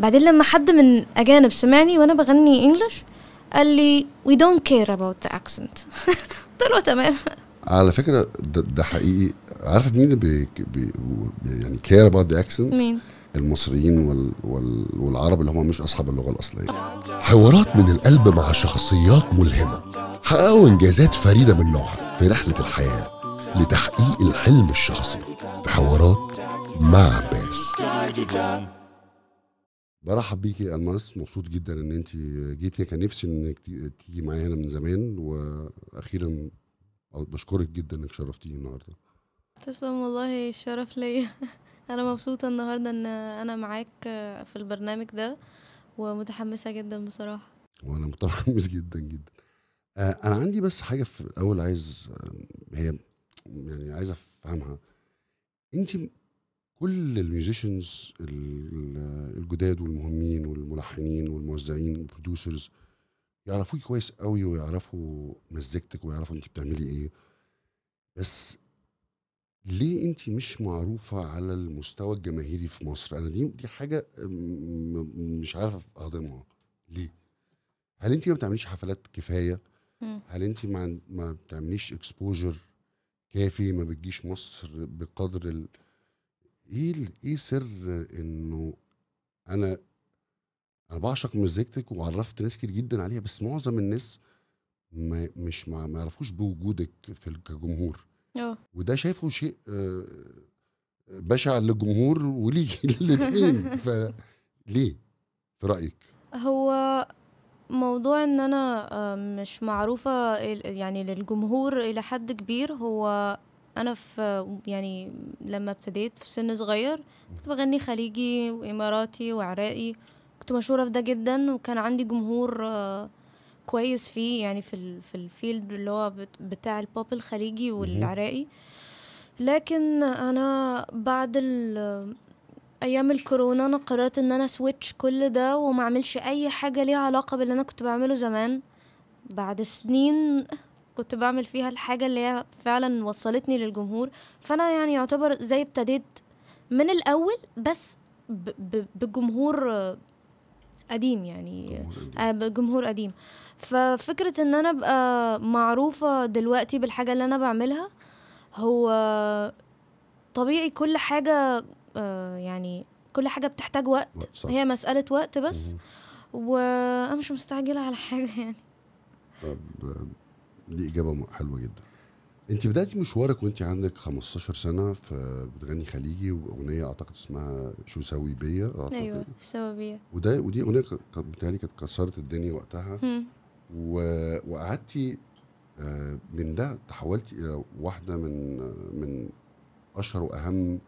بعدين لما حد من أجانب سمعني وأنا بغني إنجلش قال لي وي دونت كير اباوت ذا اكسنت قلت له تمام على فكرة ده, ده حقيقي عارف مين اللي بي, بي يعني كير اباوت ذا اكسنت مين؟ المصريين وال وال والعرب اللي هم مش أصحاب اللغة الأصلية حوارات من القلب مع شخصيات ملهمة حققوا إنجازات فريدة من نوعها في رحلة الحياة لتحقيق الحلم الشخصي في حوارات مع عباس برحب بيكي يا الماس مبسوط جدا ان انت جيتي كان نفسي انك تيجي معايا هنا من زمان واخيرا بشكرك جدا انك شرفتيني النهارده تسلم والله الشرف ليا انا مبسوطه النهارده ان انا معاك في البرنامج ده ومتحمسه جدا بصراحه وانا متحمس جدا جدا آه، انا عندي بس حاجه في الاول عايز هي يعني عايز افهمها انت كل الميوزيشنز الجداد والمهمين والملحنين والموزعين والبروديوسرز يعرفوك كويس قوي ويعرفوا مزيكتك ويعرفوا انت بتعملي ايه بس ليه انت مش معروفه على المستوى الجماهيري في مصر انا دي دي حاجه مش عارف اهضمها ليه هل انت ما بتعمليش حفلات كفايه هل انت ما ما بتعمليش اكسبوجر كافي ما بتجيش مصر بقدر ال... ايه ايه سر انه انا انا بعشق مزيكتك وعرفت ناس كتير جدا عليها بس معظم الناس ما مش ما, ما يعرفوش بوجودك في الجمهور كجمهور اه وده شايفه شيء آه، بشع للجمهور وليه الاثنين فليه في رايك هو موضوع ان انا آه، مش معروفة يعني للجمهور الى حد كبير هو انا في يعني لما ابتديت في سن صغير كنت بغني خليجي واماراتي وعراقي كنت مشهوره في ده جدا وكان عندي جمهور آه، كويس فيه يعني في في الفيلد اللي هو بتاع البوب الخليجي والعراقي لكن انا بعد ايام الكورونا انا قررت ان انا سويتش كل ده وما اعملش اي حاجه ليها علاقه باللي انا كنت بعمله زمان بعد سنين كنت بعمل فيها الحاجة اللي هي فعلا وصلتني للجمهور فأنا يعني يعتبر زي ابتديت من الأول بس بجمهور قديم يعني آه، جمهور قديم ففكرة ان انا ابقى معروفة دلوقتي بالحاجة اللي انا بعملها هو طبيعي كل حاجة آه، يعني كل حاجة بتحتاج وقت صح. هي مسألة وقت بس وانا مش مستعجلة على حاجة يعني طب دي اجابه حلوه جدا انت بدات مشوارك وانت عندك 15 سنه فبتغني خليجي واغنيه اعتقد اسمها شو سوي بيا اعتقد ايوه شو سوي بيا وده ودي اغنيه بتهيألي كانت كسرت الدنيا وقتها و... وقعدتي آه، من ده تحولتي الى واحده من من اشهر واهم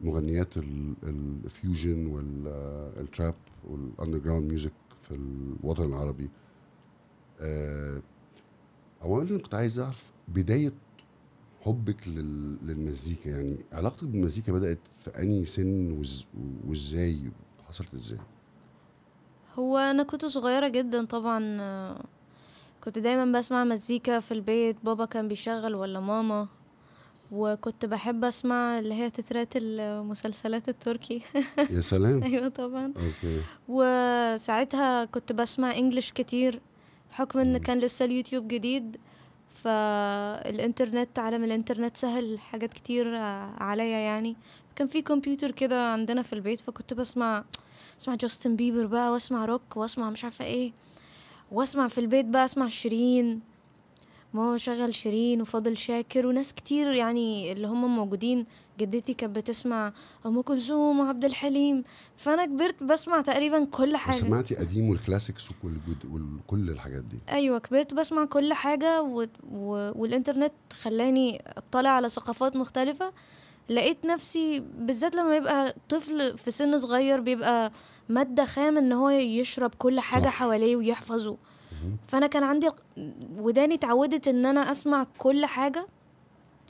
مغنيات الفيوجن والتراب والاندر جراوند ميوزك في الوطن العربي آه، اولا كنت عايز اعرف بدايه حبك لل... للمزيكا يعني علاقتك بالمزيكا بدات في انهي سن وز... وازاي حصلت ازاي هو انا كنت صغيره جدا طبعا كنت دايما بسمع مزيكا في البيت بابا كان بيشغل ولا ماما وكنت بحب اسمع اللي هي تترات المسلسلات التركي يا سلام ايوه طبعا اوكي وساعتها كنت بسمع انجلش كتير بحكم ان كان لسه اليوتيوب جديد فالانترنت عالم الانترنت سهل حاجات كتير عليا يعني كان في كمبيوتر كده عندنا في البيت فكنت بسمع اسمع جاستن بيبر بقى واسمع روك واسمع مش عارفه ايه واسمع في البيت بقى اسمع شيرين ماما شغل شيرين وفاضل شاكر وناس كتير يعني اللي هم موجودين جدتي كانت بتسمع ام كلثوم وعبد الحليم فانا كبرت بسمع تقريبا كل حاجه سمعتي قديم والكلاسيكس وكل وكل الحاجات دي ايوه كبرت بسمع كل حاجه و... و... والانترنت خلاني اطلع على ثقافات مختلفه لقيت نفسي بالذات لما يبقى طفل في سن صغير بيبقى ماده خام ان هو يشرب كل حاجه صح. حواليه ويحفظه فانا كان عندي وداني اتعودت ان انا اسمع كل حاجه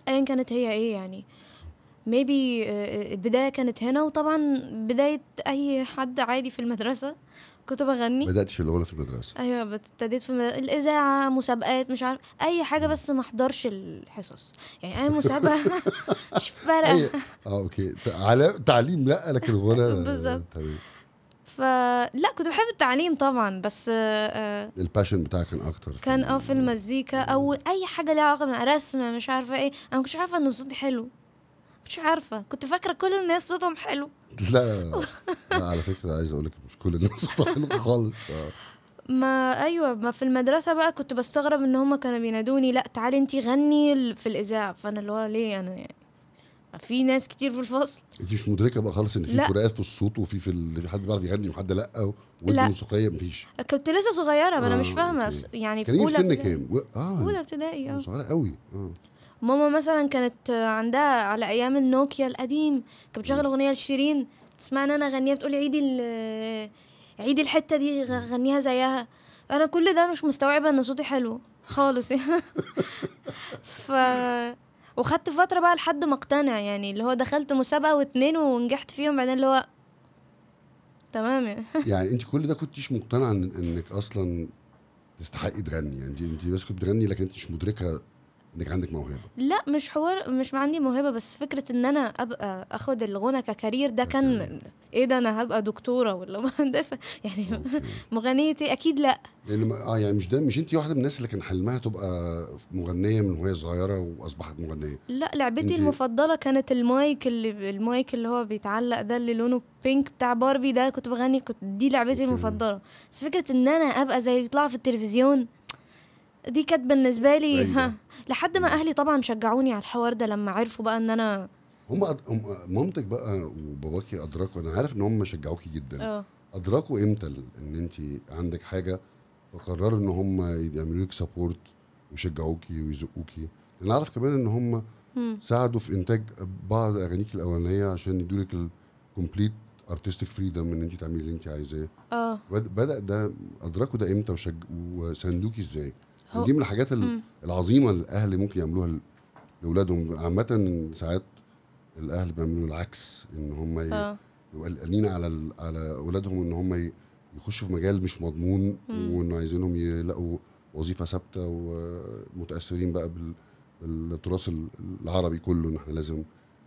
ايا كانت هي ايه يعني ميبي البدايه كانت هنا وطبعا بدايه اي حد عادي في المدرسه كنت بغني بدات في الاولى في المدرسه ايوه ابتديت في المدرسة. الاذاعه مسابقات مش عارف اي حاجه بس ما احضرش الحصص يعني اي مسابقه مش فارقه اه اوكي تعليم لا لكن غنى بالظبط فلا كنت بحب التعليم طبعا بس آه، آه، الباشن بتاعك كان اكتر كان اه في المزيكا او اي حاجه ليها علاقه رسم مش عارفه ايه انا ما كنتش عارفه ان صوتي حلو مش عارفه كنت فاكره كل الناس صوتهم حلو لا لا, لا على فكره عايز اقول لك مش كل الناس صوتها حلو خالص ما ايوه ما في المدرسه بقى كنت بستغرب ان هم كانوا بينادوني لا تعالي انتي غني في الاذاعه فانا اللي هو ليه انا يعني في ناس كتير في الفصل انت مش مدركه بقى خالص ان في فراقات في الصوت وفي في ال... حد بيعرف يغني وحد لا ودي موسيقيه مفيش كنت لسه صغيره ما آه انا مش آه، فاهمه يعني إيه في اولى سن كام؟ اه اولى ابتدائي اه صغيره قوي اه ماما مثلا كانت عندها على ايام النوكيا القديم كانت بتشغل اغنيه لشيرين تسمعني انا اغنيها بتقول عيدي عيدي الحته دي غنيها زيها انا كل ده مش مستوعبه ان صوتي حلو خالص ف وخدت فتره بقى لحد ما اقتنع يعني اللي هو دخلت مسابقه واتنين ونجحت فيهم بعدين اللي هو تمام يعني يعني انت كل ده كنتش مقتنعه انك اصلا تستحقي تغني يعني انت انت بس كنت بتغني لكن انت مش مدركه انك عندك موهبه لا مش حوار مش ما عندي موهبه بس فكره ان انا ابقى اخد الغنى ككارير ده كان ايه ده انا هبقى دكتوره ولا مهندسه يعني مغنيتي اكيد لا لان اه يعني مش ده مش انت واحده من الناس اللي كان حلمها تبقى مغنيه من وهي صغيره واصبحت مغنيه لا لعبتي المفضله كانت المايك اللي المايك اللي هو بيتعلق ده اللي لونه بينك بتاع باربي ده كنت بغني كنت دي لعبتي المفضله بس فكره ان انا ابقى زي اللي بيطلعوا في التلفزيون دي كانت بالنسبه لي ها لحد ما اهلي طبعا شجعوني على الحوار ده لما عرفوا بقى ان انا هم أد... مامتك بقى وباباكي ادركوا انا عارف ان هم شجعوكي جدا أوه. ادركوا امتى ان انت عندك حاجه فقرروا ان هم يعملوا لك سبورت ويشجعوكي ويزقوكي انا عارف كمان ان هم ساعدوا في انتاج بعض اغانيك الاولانيه عشان يدوا لك الكومبليت ارتستيك فريدم ان انت تعملي اللي انت عايزاه اه بدا ده ادركوا ده امتى وشج... وساندوكي ازاي دي من الحاجات العظيمه اللي الاهل ممكن يعملوها لاولادهم عامه ساعات الاهل بيعملوا العكس ان هم آه. يبقوا قلقانين على على اولادهم ان هم يخشوا في مجال مش مضمون وانه عايزينهم يلاقوا وظيفه ثابته ومتاثرين بقى بالتراث العربي كله ان احنا لازم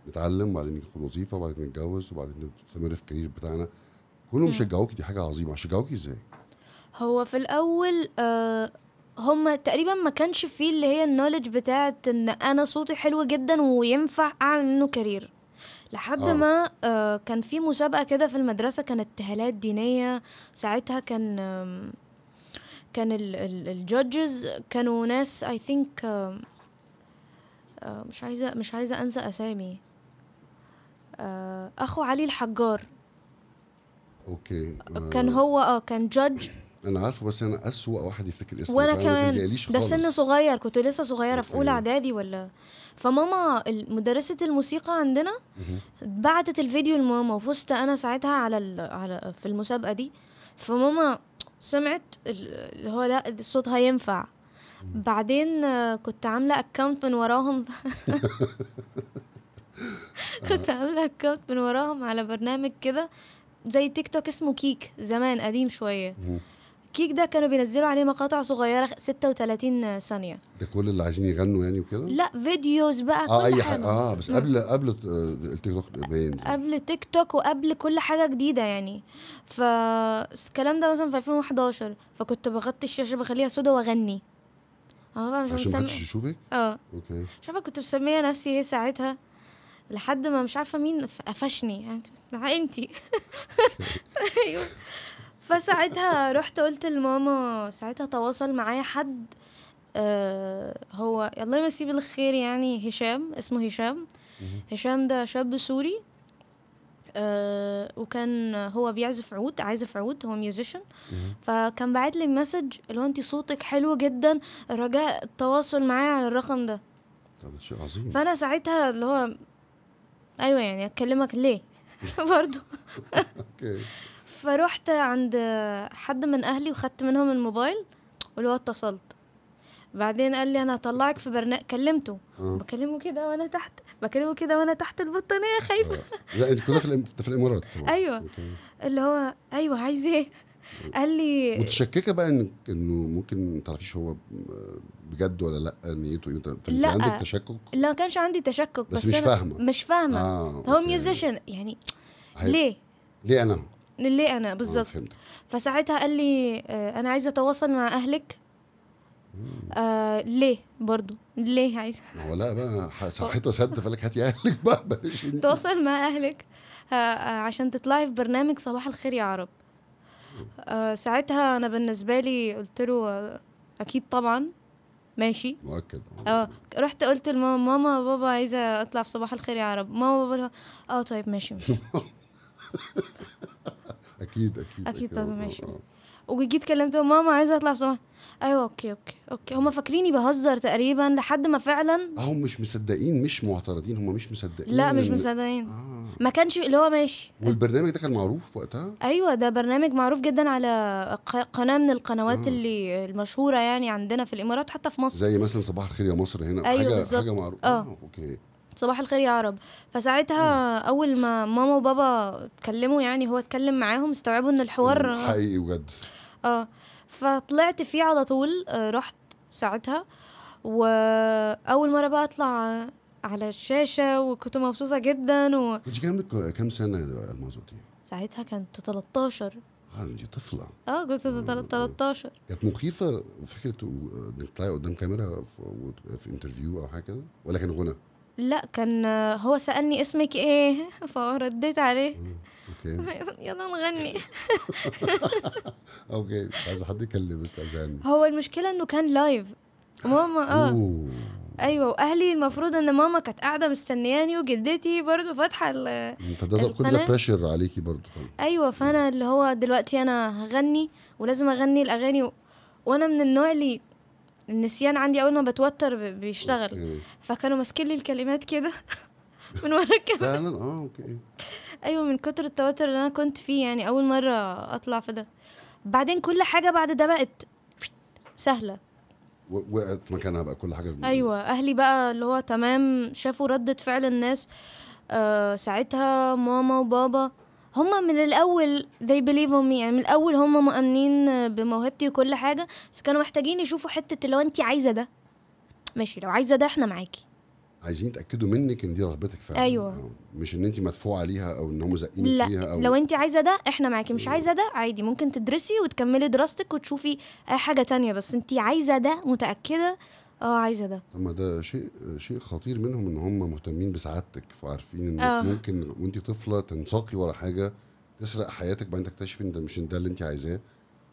نتعلم وبعدين ناخد وظيفه وبعدين نتجوز وبعدين نستمر في الكارير بتاعنا كلهم شجعوكي دي حاجه عظيمه شجعوكي ازاي؟ هو في الاول آه هم تقريبا ما كانش فيه اللي هي النولج بتاعت ان انا صوتي حلو جدا وينفع اعمل منه كارير لحد آه. ما آه كان في مسابقه كده في المدرسه كانت تهالات دينيه ساعتها كان آه كان الجادجز كانوا ناس اي ثينك آه، مش عايزه مش عايزه انسى اسامي آه، اخو علي الحجار اوكي كان هو اه كان جادج انا عارفه بس انا اسوء واحد يفتكر اسمه وانا كمان ده سن صغير كنت لسه صغيره في اولى اعدادي ولا فماما مدرسه الموسيقى عندنا بعتت الفيديو لماما وفزت انا ساعتها على ال... على في المسابقه دي فماما سمعت اللي هو لا الصوت هينفع بعدين كنت عامله اكونت من وراهم كنت عامله اكونت من وراهم على برنامج كده زي تيك توك اسمه كيك زمان قديم شويه الكيك ده كانوا بينزلوا عليه مقاطع صغيره 36 ثانيه ده كل اللي عايزين يغنوا يعني وكده لا فيديوز بقى اه كل اي حاجه اه بس قبل قبل آه، التيك توك بينزل قبل تيك توك وقبل كل حاجه جديده يعني فالكلام ده مثلا في 2011 فكنت بغطي الشاشه بخليها سودا واغني اه بقى مش عشان محدش يشوفك؟ اه اوكي مش عارفه كنت مسميه نفسي ايه ساعتها لحد ما مش عارفه مين قفشني يعني انت ايوه فساعتها رحت قلت لماما ساعتها تواصل معايا حد آه هو الله يمسيه بالخير يعني هشام اسمه هشام هشام ده شاب سوري آه وكان هو بيعزف عود عازف عود هو ميوزيشن فكان بعت لي مسج اللي هو انت صوتك حلو جدا رجاء التواصل معايا على الرقم ده شيء عظيم فانا ساعتها اللي هو ايوه يعني اكلمك ليه برضو اوكي فروحت عند حد من اهلي وخدت منهم الموبايل واللي هو اتصلت بعدين قال لي انا هطلعك في برنامج كلمته آه. بكلمه كده وانا تحت بكلمه كده وانا تحت البطانيه خايفه آه. لا انت كنت في, الامارات طبعا. ايوه أوكي. اللي هو ايوه عايز ايه قال لي متشككه بقى ان انه ممكن ما تعرفيش هو بجد ولا لا نيته ايه فانت لا. عندك تشكك لا ما كانش عندي تشكك بس, بس مش فاهمه مش فاهمه آه. هو ميوزيشن يعني هي... ليه ليه انا اللي انا بالظبط فساعتها قال لي آه، انا عايزه اتواصل مع اهلك آه ليه برضو ليه عايزه هو لا بقى صحيتها سد فلك هاتي اهلك بقى بلاش انت تواصل مع اهلك آه، آه، عشان تطلعي في برنامج صباح الخير يا عرب آه ساعتها انا بالنسبه لي قلت له اكيد طبعا ماشي مؤكد اه رحت قلت لماما ماما بابا عايزه اطلع في صباح الخير يا عرب ماما بابا اه طيب ماشي ماشي اكيد اكيد اكيد لازم اعيش آه. وجيت كلمته ماما عايزه اطلع صباح ايوه اوكي اوكي اوكي هم فاكريني بهزر تقريبا لحد ما فعلا هم مش مصدقين مش معترضين هم مش مصدقين لا مش مصدقين آه. ما كانش اللي هو ماشي والبرنامج ده كان معروف وقتها ايوه ده برنامج معروف جدا على قناه من القنوات آه. اللي المشهوره يعني عندنا في الامارات حتى في مصر زي مثلا صباح الخير يا مصر هنا أيوة حاجه بالزبط. حاجه معروفه آه. آه. اوكي صباح الخير يا عرب فساعتها اول ما ماما وبابا اتكلموا يعني هو اتكلم معاهم استوعبوا ان الحوار حقيقي بجد اه فطلعت فيه على طول آه، رحت ساعتها واول مره بقى اطلع على الشاشه وكنت مبسوطه جدا و كنت كام كام سنه الموضوع ساعتها كنت 13 اه انت طفله اه كنت 13 كانت مخيفه فكره آه، انك تطلعي قدام كاميرا في, في انترفيو او حاجه كده ولا كان غنى؟ لا كان هو سألني اسمك ايه فرديت عليه يلا نغني اوكي عايز حد يكلمك عايز هو المشكله انه كان لايف ماما اه أوه. ايوه واهلي المفروض ان ماما كانت قاعده مستنياني وجدتي برضو فاتحه فده كل بريشر عليكي برضو طبعا. ايوه فانا اللي هو دلوقتي انا هغني ولازم اغني الاغاني و... وانا من النوع اللي النسيان عندي اول ما بتوتر بيشتغل فكانوا ماسكين لي الكلمات كده من ورا الكاميرا فعلا اه اوكي ايوه من كتر التوتر اللي انا كنت فيه يعني اول مره اطلع في ده بعدين كل حاجه بعد ده بقت سهله وقعت في مكانها بقى كل حاجه ايوه اهلي بقى اللي هو تمام شافوا رده فعل الناس آه ساعتها ماما وبابا هم من الاول they believe on me يعني من الاول هم مؤمنين بموهبتي وكل حاجه بس كانوا محتاجين يشوفوا حته لو انت عايزه ده ماشي لو عايزه ده احنا معاكي عايزين يتاكدوا منك ان دي رغبتك فعلا ايوه مش ان انت مدفوعه ليها او ان هم زقينك فيها او لو انت عايزه ده احنا معاكي مش أيوة. عايزه ده عادي ممكن تدرسي وتكملي دراستك وتشوفي اي حاجه تانية بس انت عايزه ده متاكده اه عايزه ده اما ده شيء شيء خطير منهم ان هم مهتمين بسعادتك فعارفين ان آه. ممكن وانت طفله تنساقي ورا حاجه تسرق حياتك بعدين تكتشفي ان ده مش ده اللي انت عايزاه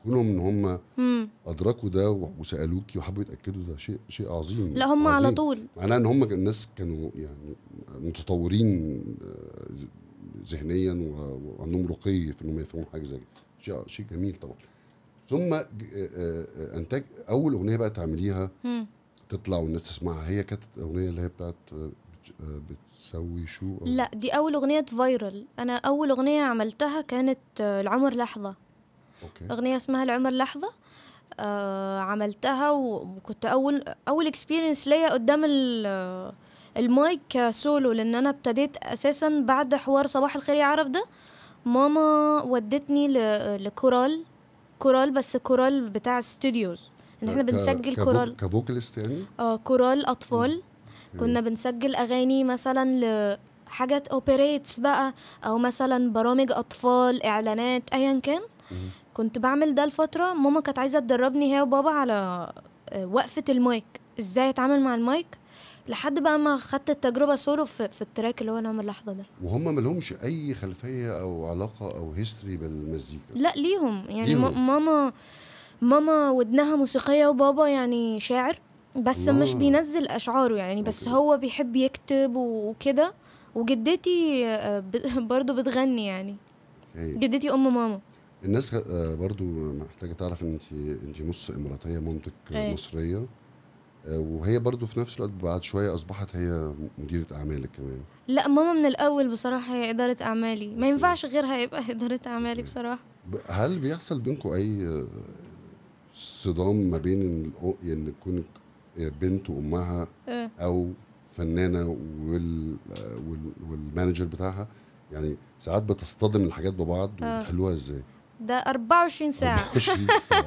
كونهم ان هم مم. ادركوا ده وسالوكي وحبوا يتاكدوا ده شيء شيء عظيم لا هم عظيم. على طول معناه ان هم الناس كانوا يعني متطورين آه، ذهنيا وعندهم رقي في انهم يفهموا حاجه زي كده شيء شيء جميل طبعا ثم آه، آه، انتج اول اغنيه بقى تعمليها مم. تطلع والناس تسمعها هي كانت الاغنيه اللي هي بتاعت آه، آه، بتسوي شو أو لا دي اول اغنيه فايرل انا اول اغنيه عملتها كانت العمر آه، لحظه أوكي. اغنيه اسمها العمر لحظه آه عملتها وكنت اول اول اكسبيرينس ليا قدام المايك كسولو لان انا ابتديت اساسا بعد حوار صباح الخير يا عرب ده ماما ودتني لكورال كورال بس كورال بتاع استوديوز ان آه، احنا بنسجل كورال كفوكاليست يعني اه كورال اطفال كنا بنسجل اغاني مثلا لحاجات اوبريتس بقى او مثلا برامج اطفال اعلانات ايا كان كنت بعمل ده لفتره ماما كانت عايزه تدربني هي وبابا على آه، وقفه المايك ازاي اتعامل مع المايك لحد بقى ما خدت التجربه سولو في, في التراك اللي هو نعمل اللحظه ده وهم ما لهمش اي خلفيه او علاقه او هيستوري بالمزيكا لا ليهم يعني ليهم. ماما ماما ودنها موسيقية وبابا يعني شاعر بس أوه. مش بينزل أشعاره يعني بس هو بيحب يكتب وكده وجدتي آه، برضو بتغني يعني أي. جدتي أم ماما الناس آه، برضو محتاجة تعرف ان انت انت نص اماراتية مامتك مصرية آه، وهي برضو في نفس الوقت بعد شوية أصبحت هي مديرة أعمالك كمان لا ماما من الأول بصراحة هي إدارة أعمالي ما ينفعش غيرها يبقى إدارة أعمالي بصراحة هل بيحصل بينكم أي صدام ما بين ان تكون بنت وامها آه. او فنانه وال والمانجر بتاعها يعني ساعات بتصطدم الحاجات ببعض آه. وبتحلوها ازاي ده 24 ساعه 24 ساعه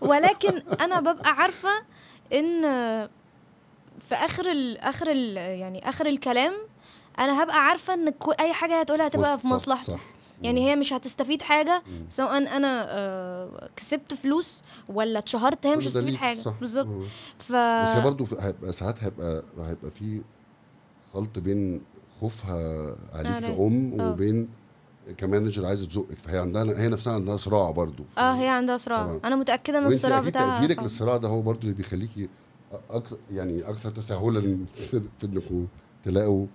ولكن انا ببقى عارفه ان في اخر الـ اخر الـ يعني اخر الكلام انا هبقى عارفه ان اي حاجه هتقولها هتبقى في مصلحتي يعني هي مش هتستفيد حاجه سواء انا آه كسبت فلوس ولا اتشهرت هي مش هتستفيد حاجه بالظبط ف بس هي برضه هيبقى ساعات هيبقى هيبقى في خلط بين خوفها عليك كأم اه. وبين كمانجر عايزه تزقك فهي عندها هي نفسها عندها صراع برضو اه هي عندها صراع انا متاكده ان الصراع بتاعها تقديرك صعب. للصراع ده هو برضو اللي بيخليكي أكتر يعني اكثر تساهلا في انكم تلاقوا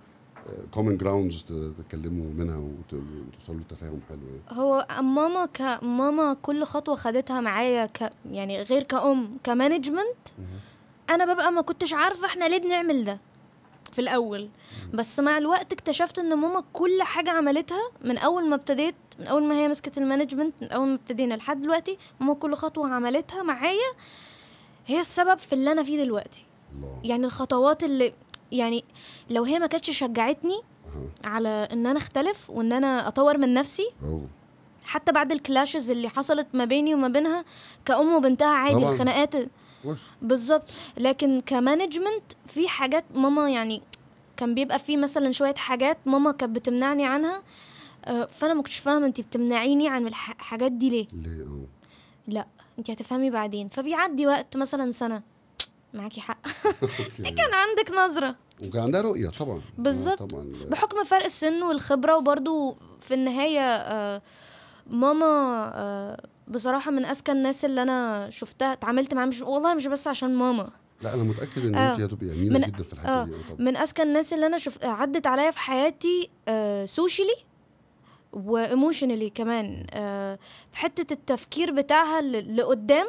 كومن جراوندز تتكلموا منها وتوصلوا لتفاهم حلو يعني هو ماما كماما كل خطوه خدتها معايا ك يعني غير كأم كمانجمنت انا ببقى ما كنتش عارفه احنا ليه بنعمل ده في الاول بس مع الوقت اكتشفت ان ماما كل حاجه عملتها من اول ما ابتديت من اول ما هي مسكت المانجمنت من اول ما ابتدينا لحد دلوقتي ماما كل خطوه عملتها معايا هي السبب في اللي انا فيه دلوقتي الله. يعني الخطوات اللي يعني لو هي ما كانتش شجعتني على ان انا اختلف وان انا اطور من نفسي حتى بعد الكلاشز اللي حصلت ما بيني وما بينها كأم وبنتها عادي الخناقات بالظبط لكن كمانجمنت في حاجات ماما يعني كان بيبقى في مثلا شويه حاجات ماما كانت بتمنعني عنها آه، فانا ما كنتش فاهمه انت بتمنعيني عن الحاجات دي ليه ليه أه. لا انت هتفهمي بعدين فبيعدي وقت مثلا سنه معاكي حق كان عندك نظره وكان عندها رؤيه طبعا آه، بالظبط بحكم فرق السن والخبره وبرده في النهايه آه، ماما آه، بصراحه من اذكى الناس اللي انا شفتها اتعاملت معاها مش والله مش بس عشان ماما لا انا متاكد ان آه انت هتبقي امينه جدا في الحته آه دي طبعا. من اذكى الناس اللي انا شفت عدت عليا في حياتي آه سوشيلي وايموشنالي كمان آه في حته التفكير بتاعها لقدام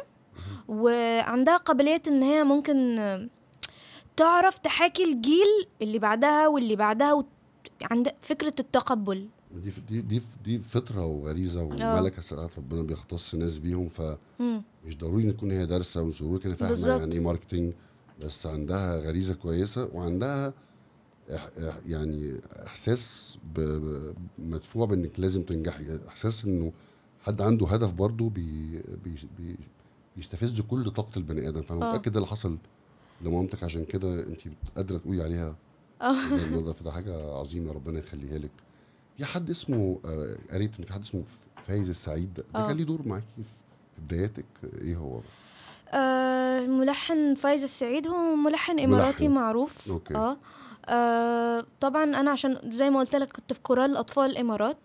وعندها قابليه ان هي ممكن تعرف تحاكي الجيل اللي بعدها واللي بعدها وت... عند فكره التقبل دي دي دي دي فطره وغريزه آه. وملكه ساعات ربنا بيختص ناس بيهم فمش ضروري ان تكون هي دارسه ومش ضروري كده فاهمه يعني ايه ماركتنج بس عندها غريزه كويسه وعندها يعني احساس مدفوع بانك لازم تنجحي احساس انه حد عنده هدف برضه بي بي, بي يستفز كل طاقه البني ادم فانا آه. متاكد ده إيه اللي حصل لمامتك عشان كده انت قادره تقولي عليها آه. النهارده فده حاجه عظيمه ربنا يخليها لك في حد اسمه قريت آه، ان في حد اسمه فايز السعيد ده كان ليه دور معاكي في بداياتك ايه هو آه الملحن فايز السعيد هو ملحن اماراتي ملحن. معروف أوكي. آه. آه طبعا انا عشان زي ما قلت لك كنت في كورال اطفال الامارات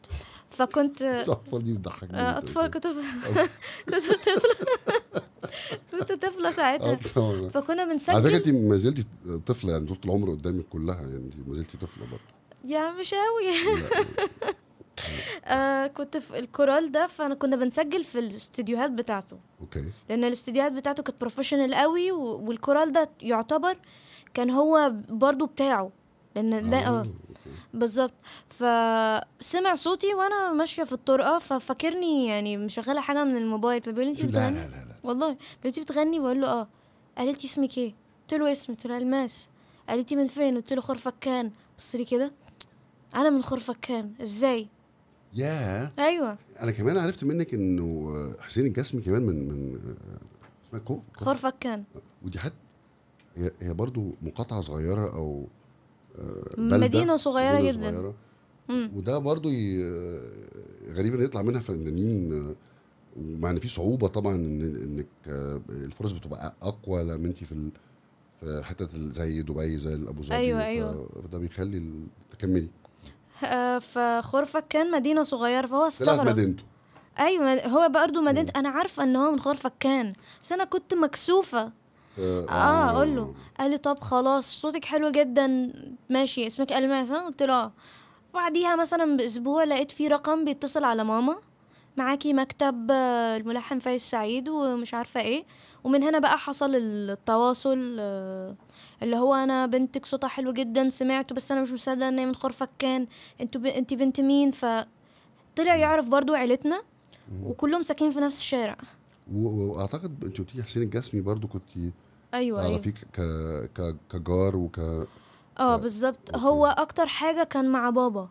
فكنت الاطفال دي بتضحكني آه، اطفال كنت كنت طفله كنت طفله ساعتها أه، فكنا بنسجل على فكره انت ما زلتي طفله يعني طول العمر قدامك كلها يعني انت ما زلتي طفله برضه يا مش قوي آه كنت في الكورال ده فانا كنا بنسجل في الاستديوهات بتاعته اوكي لان الاستديوهات بتاعته كانت بروفيشنال قوي والكورال ده يعتبر كان هو برضو بتاعه لان ده آه. آه. بالظبط فسمع صوتي وانا ماشيه في الطرقه ففكرني يعني مشغله حاجه من الموبايل فبيقول لي انت بتغني لا لا لا, والله انت بتغني بقول له اه قالت لي اسمك ايه قلت له اسمي قلت له الماس قالت لي من فين قلت له خرفكان بص لي كده انا من خرفكان ازاي يا ايوه انا كمان عرفت منك انه حسين الجسمي كمان من من اسمها كو خرفكان ودي حد هي برضو مقاطعه صغيره او بلدة مدينة صغيرة مدينة جدا صغيرة. وده برضو ي... غريب ان يطلع منها فنانين ومع ان في صعوبه طبعا انك آه، الفرص بتبقى اقوى لما انت في ال... في حتت زي دبي زي ابو ظبي ايوه ايوه فده بيخلي تكملي آه، فخرفك كان مدينه صغيره فهو استغرب طلعت مدينته ايوه هو برضه مدينه انا عارفه ان هو من خرفك كان بس انا كنت مكسوفه اه, اقول آه، له قال لي طب خلاص صوتك حلو جدا ماشي اسمك الماس قلت له اه بعديها مثلا باسبوع لقيت في رقم بيتصل على ماما معاكي مكتب آه، الملحن فايز سعيد ومش عارفه ايه ومن هنا بقى حصل التواصل آه، اللي هو انا بنتك صوتها حلو جدا سمعته بس انا مش مصدقه ان هي من خرفك كان انتوا ب... انت بنت مين فطلع يعرف برضو عيلتنا وكلهم ساكنين في نفس الشارع واعتقد انت قلتي حسين الجسمي برضو كنت ايوه, أيوة. تعرفيه أيوة. ك... كجار وك اه بالظبط هو اكتر حاجه كان مع بابا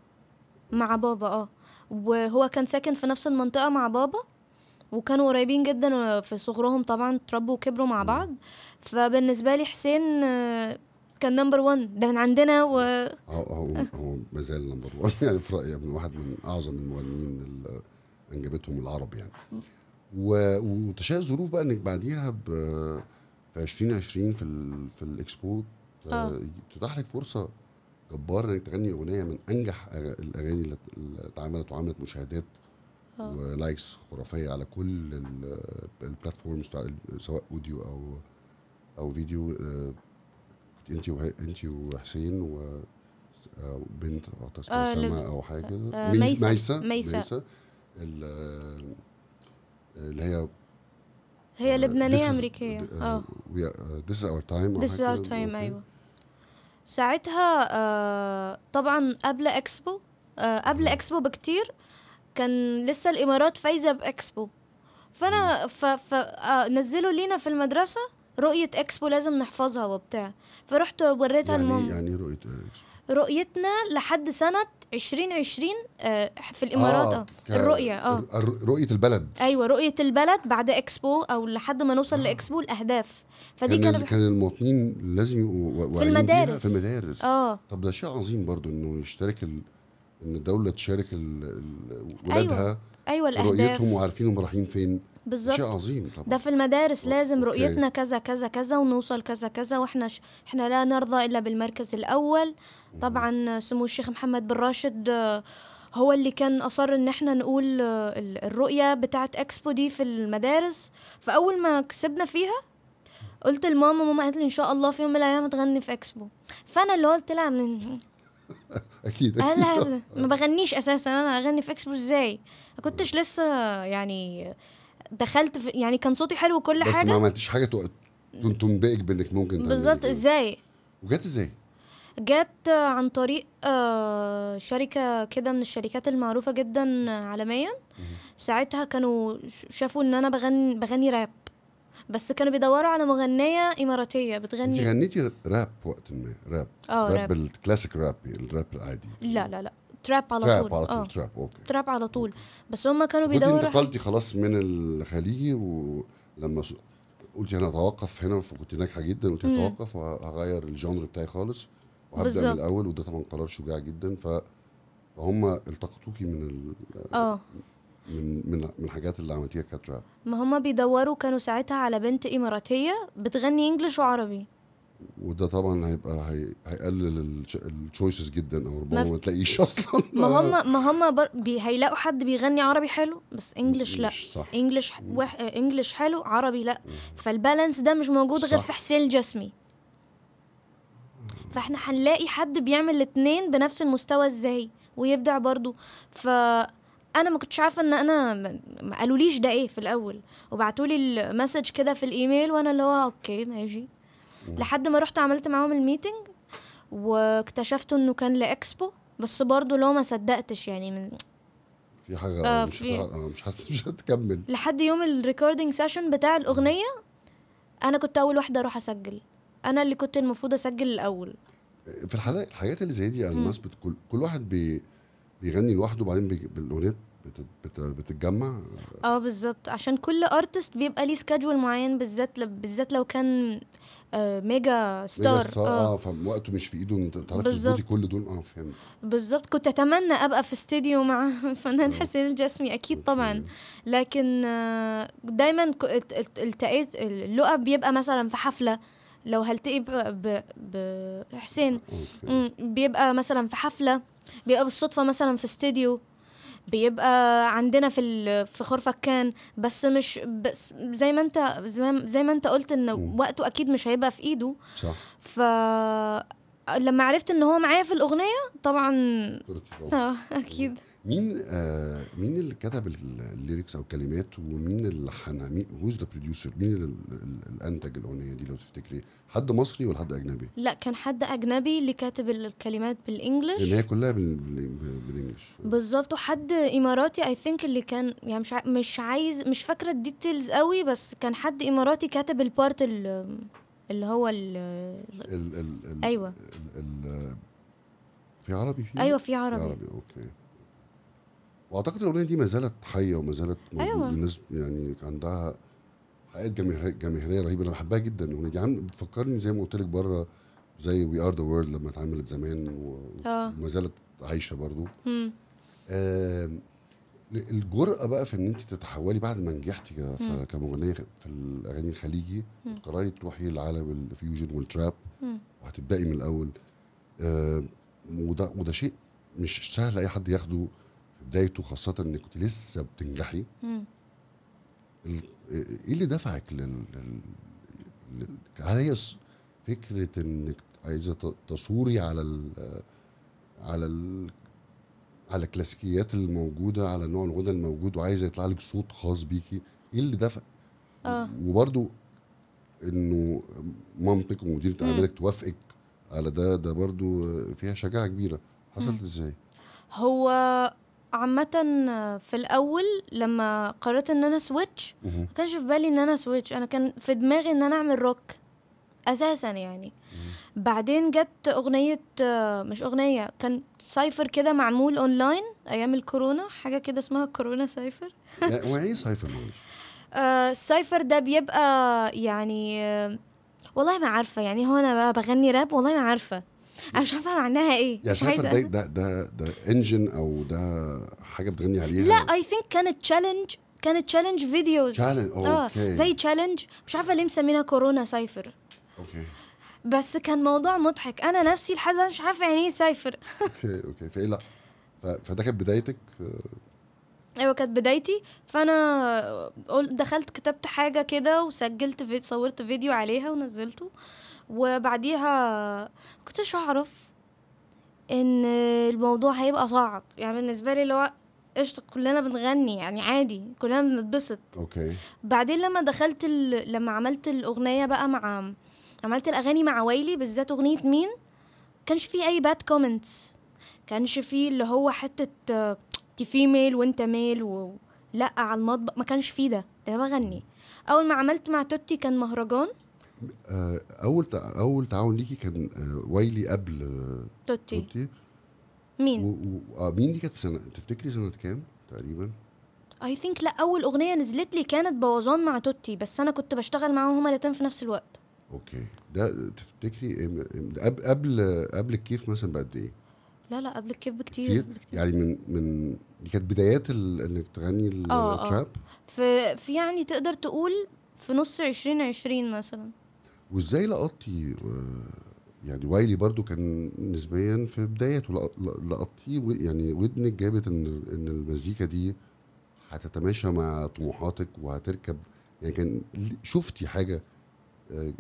مع بابا اه وهو كان ساكن في نفس المنطقه مع بابا وكانوا قريبين جدا في صغرهم طبعا اتربوا وكبروا مع بعض فبالنسبه لي حسين آه، كان نمبر 1 ده من عندنا و هو آه، آه، هو, هو ما زال نمبر 1 يعني في رايي من واحد من اعظم المغنيين اللي انجبتهم العرب يعني وتشاء الظروف بقى انك بعديها في 2020 في الـ في الاكسبو آه، آه. تتاح لك فرصه جباره انك تغني اغنيه من انجح الاغاني اللي اتعملت وعملت مشاهدات آه. ولايكس خرافيه على كل البلاتفورمز سواء اوديو او او فيديو انت انت وحسين و بنت اسمها سما او حاجه كده ميسه ميسه ميسه اللي هي هي آه، لبنانيه امريكيه اه ذس اور تايم ذس اور تايم ايوه ساعتها uh, طبعا قبل اكسبو uh, قبل اكسبو بكتير كان لسه الامارات فايزه باكسبو فانا فنزلوا لينا في المدرسه رؤيه اكسبو لازم نحفظها وبتاع فرحت وريتها يعني الماما يعني رؤيه اكسبو رؤيتنا لحد سنه 2020 آه، في الامارات اه, آه، الرؤيه اه رؤيه البلد ايوه رؤيه البلد بعد اكسبو او لحد ما نوصل آه. لاكسبو الاهداف فدي كان كان, كان المواطنين لازم يبقوا في المدارس في المدارس اه طب ده شيء عظيم برضو انه يشترك ال... ان الدوله تشارك ال... ال... ولادها ايوه, أيوة الاهداف رؤيتهم وعارفين هم رايحين فين بالظبط شيء عظيم طبعا ده في المدارس لازم رؤيتنا كذا كذا كذا ونوصل كذا كذا واحنا ش... احنا لا نرضى الا بالمركز الاول طبعا سمو الشيخ محمد بن راشد آه، هو اللي كان اصر ان احنا نقول آه، الرؤيه بتاعه اكسبو دي في المدارس فاول ما كسبنا فيها قلت لماما ماما قالت لي ان شاء الله في يوم من الايام هتغني في اكسبو فانا اللي قلت لها من اكيد اكيد ما بغنيش اساسا انا اغني في اكسبو ازاي ما كنتش لسه يعني دخلت في يعني كان صوتي حلو وكل حاجه بس ما عملتيش حاجه تنبئك بانك ممكن بالظبط ازاي وجت ازاي جت عن طريق آه، شركة كده من الشركات المعروفة جدا عالميا ساعتها كانوا شافوا ان انا بغني بغني راب بس كانوا بيدوروا على مغنية إماراتية بتغني انت غنيتي راب وقت ما راب آه، راب, راب الكلاسيك راب الراب العادي لا لا لا تراب على تراب طول على طول تراب آه. اوكي تراب على طول بس هم كانوا بيدوروا انتقلتي خلاص من الخليجي ولما قلتي انا هتوقف هنا فكنت ناجحه جدا قلت هتوقف وهغير الجانر بتاعي خالص وهبدا بالزبط. من الاول وده طبعا قرار شجاع جدا ف فهم التقطوكي من ال اه من من من الحاجات اللي عملتيها كتراب ما هم بيدوروا كانوا ساعتها على بنت اماراتيه بتغني انجلش وعربي وده طبعا هيبقى هي... هيقلل التشويسز جدا او ربما ما تلاقيش اصلا ما هم ما هم بر... بي... هيلاقوا حد بيغني عربي حلو بس انجلش لا صح. انجلش وح... انجلش حلو عربي لا فالبالانس ده مش موجود غير في حسين الجسمي فاحنا هنلاقي حد بيعمل الاثنين بنفس المستوى ازاي ويبدع برضو ف انا ما كنتش عارفه ان انا ما قالوليش ده ايه في الاول وبعتولي المسج كده في الايميل وانا اللي هو اوكي ماشي لحد ما رحت عملت معاهم الميتنج واكتشفت انه كان لاكسبو بس برضه لو ما صدقتش يعني من في حاجه آه مش في... آه، مش حت... مش هتكمل لحد يوم الريكوردينج سيشن بتاع الاغنيه انا كنت اول واحده اروح اسجل انا اللي كنت المفروض اسجل الاول آه، في الحلقة الحاجات اللي زي دي يعني الناس كل, كل واحد بي بيغني لوحده وبعدين بي... بالاغنيه بت... بت... بتتجمع اه بالظبط عشان كل ارتست بيبقى ليه سكادجول معين بالذات ل... بالذات لو كان آه، ميجا ستار اه, آه. فوقته مش في ايده انت تعرف تظبطي كل دول اه فهمت بالظبط كنت اتمنى ابقى في استديو مع الفنان آه. حسين الجسمي اكيد طبعا لكن آه، دايما التقيت اللقاء بيبقى مثلا في حفله لو هلتقي بحسين بيبقى مثلا في حفله بيبقى بالصدفه مثلا في استديو بيبقى عندنا في في خرفة كان بس مش بس زي ما انت زي ما انت قلت ان وقته اكيد مش هيبقى في ايده صح ف لما عرفت ان هو معايا في الاغنيه طبعا اه اكيد مين آه مين اللي كتب الليركس او الكلمات ومين اللي لحنها مين هوز ذا بروديوسر مين اللي انتج الاغنيه دي لو تفتكري حد مصري ولا حد اجنبي لا كان حد اجنبي اللي كاتب الكلمات بالانجلش لان هي كلها بالانجلش بالظبط وحد اماراتي اي ثينك اللي كان يعني مش مش عايز مش فاكره الديتيلز قوي بس كان حد اماراتي كاتب البارت اللي, اللي هو ال ال ال ايوه ال الـ في عربي في ايوه في عربي, في عربي. اوكي واعتقد الاغنيه دي ما زالت حيه وما زالت أيوة. الناس يعني عندها حقائق جماهيريه جماهيريه رهيبه انا بحبها جدا الاغنيه دي عم بتفكرني زي ما قلت لك بره زي وي ار ذا وورلد لما اتعملت زمان وما آه. زالت عايشه برضو آه الجرأة بقى في ان انت تتحولي بعد ما نجحتي كمغنية في الاغاني الخليجي قراري تروحي لعالم الفيوجن والتراب وهتبدأي من الاول آه وده وده شيء مش سهل اي حد ياخده بدايته خاصه انك كنت لسه بتنجحي ايه اللي دفعك لل, لل... هل هي فكره انك عايزه تصوري على ال... على ال... على الكلاسيكيات الموجوده على نوع الغنى الموجود وعايزه يطلع لك صوت خاص بيكي ايه اللي دفع اه وبرده انه مامتك ومديره اعمالك توافقك على ده ده برضو فيها شجاعه كبيره حصلت ازاي هو عامة آه، في الأول لما قررت إن أنا سويتش ما كانش في بالي إن أنا سويتش أنا كان في دماغي إن أنا أعمل روك أساسا يعني بعدين جت أغنية آه، مش أغنية كان سايفر كده معمول أونلاين أيام الكورونا حاجة كده اسمها كورونا سايفر وإيه سايفر السايفر ده بيبقى يعني آه، والله ما عارفة يعني هو أنا بغني راب والله ما عارفة انا مش عارفه معناها ايه يعني مش عارفه ده ده ده ده انجن او ده حاجه بتغني عليها لا اي ثينك كانت تشالنج كانت تشالنج فيديوز تشالنج اوكي زي تشالنج مش عارفه ليه مسمينها كورونا سايفر اوكي بس كان موضوع مضحك انا نفسي لحد دلوقتي مش عارفه يعني ايه سايفر اوكي اوكي فايه لا فده كانت بدايتك ايوه كانت بدايتي فانا دخلت كتبت حاجه كده وسجلت في... صورت فيديو عليها ونزلته وبعديها كنتش اعرف ان الموضوع هيبقى صعب يعني بالنسبه لي اللي هو قشطة كلنا بنغني يعني عادي كلنا بنتبسط اوكي بعدين لما دخلت ال... لما عملت الاغنيه بقى مع عملت الاغاني مع ويلي بالذات اغنيه مين كانش في اي باد كومنتس كانش في اللي هو حته دي فيميل وانت ميل و... لا على المطبخ ما كانش فيه ده ده بغني اول ما عملت مع توتي كان مهرجان آه، اول اول تعاون ليكي كان آه، وايلي قبل آه، توتي, توتي. مين؟ و... و... مين دي كانت في سنه تفتكري سنه كام تقريبا؟ اي ثينك لا اول اغنيه نزلت لي كانت بوظان مع توتي بس انا كنت بشتغل معاهم هما الاتنين في نفس الوقت اوكي ده تفتكري قبل قبل الكيف مثلا بقد ايه؟ لا لا قبل الكيف بكتير, كتير؟ بكتير. يعني من من دي كانت بدايات انك تغني التراب؟ اه في في يعني تقدر تقول في نص 2020 مثلا وازاي لقطتي آه، يعني وايلي برضو كان نسبيا في بدايته لقطتي يعني ودنك جابت ان ان المزيكا دي هتتماشى مع طموحاتك وهتركب يعني كان شفتي حاجه آه،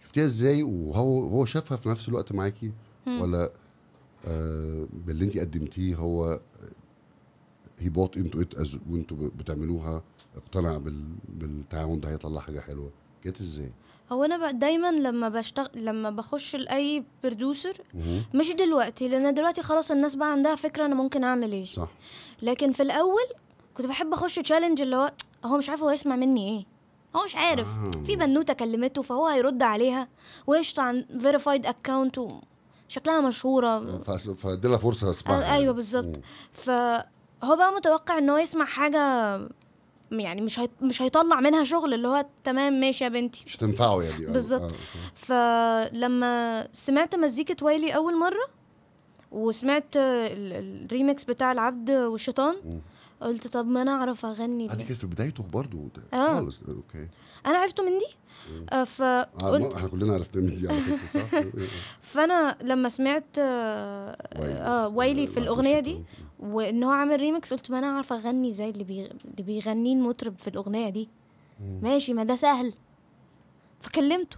شفتيها ازاي وهو هو شافها في نفس الوقت معاكي ولا آه باللي انت قدمتيه هو هي بوت انتو ات وانتوا بتعملوها اقتنع بالتعاون ده هيطلع حاجه حلوه جت ازاي؟ هو انا دايما لما بشتغل لما بخش لاي برودوسر مش دلوقتي لان دلوقتي خلاص الناس بقى عندها فكره انا ممكن اعمل ايه صح لكن في الاول كنت بحب اخش تشالنج اللي هو هو مش عارف هو يسمع مني ايه هو مش عارف آه. في بنوته كلمته فهو هيرد عليها وقشطه عن فيريفايد اكونت شكلها مشهوره آه، فادي لها فرصه اسمعها ايوه بالظبط فهو بقى متوقع ان هو يسمع حاجه يعني مش هيط... مش هيطلع منها شغل اللي هو تمام ماشي يا بنتي مش هتنفعه يعني بالظبط آه، آه. فلما سمعت مزيكه وايلي اول مره وسمعت الريمكس بتاع العبد والشيطان قلت طب ما انا اعرف اغني دي كانت في بدايته برضه آه. خالص اوكي انا عرفته من دي فقلت احنا كلنا عرفناه من دي على فكره صح فانا لما سمعت آه, وايلي في الاغنيه دي وان هو عامل ريمكس قلت ما انا عارفه اغني زي اللي اللي بيغنيه المطرب في الاغنيه دي مم. ماشي ما ده سهل فكلمته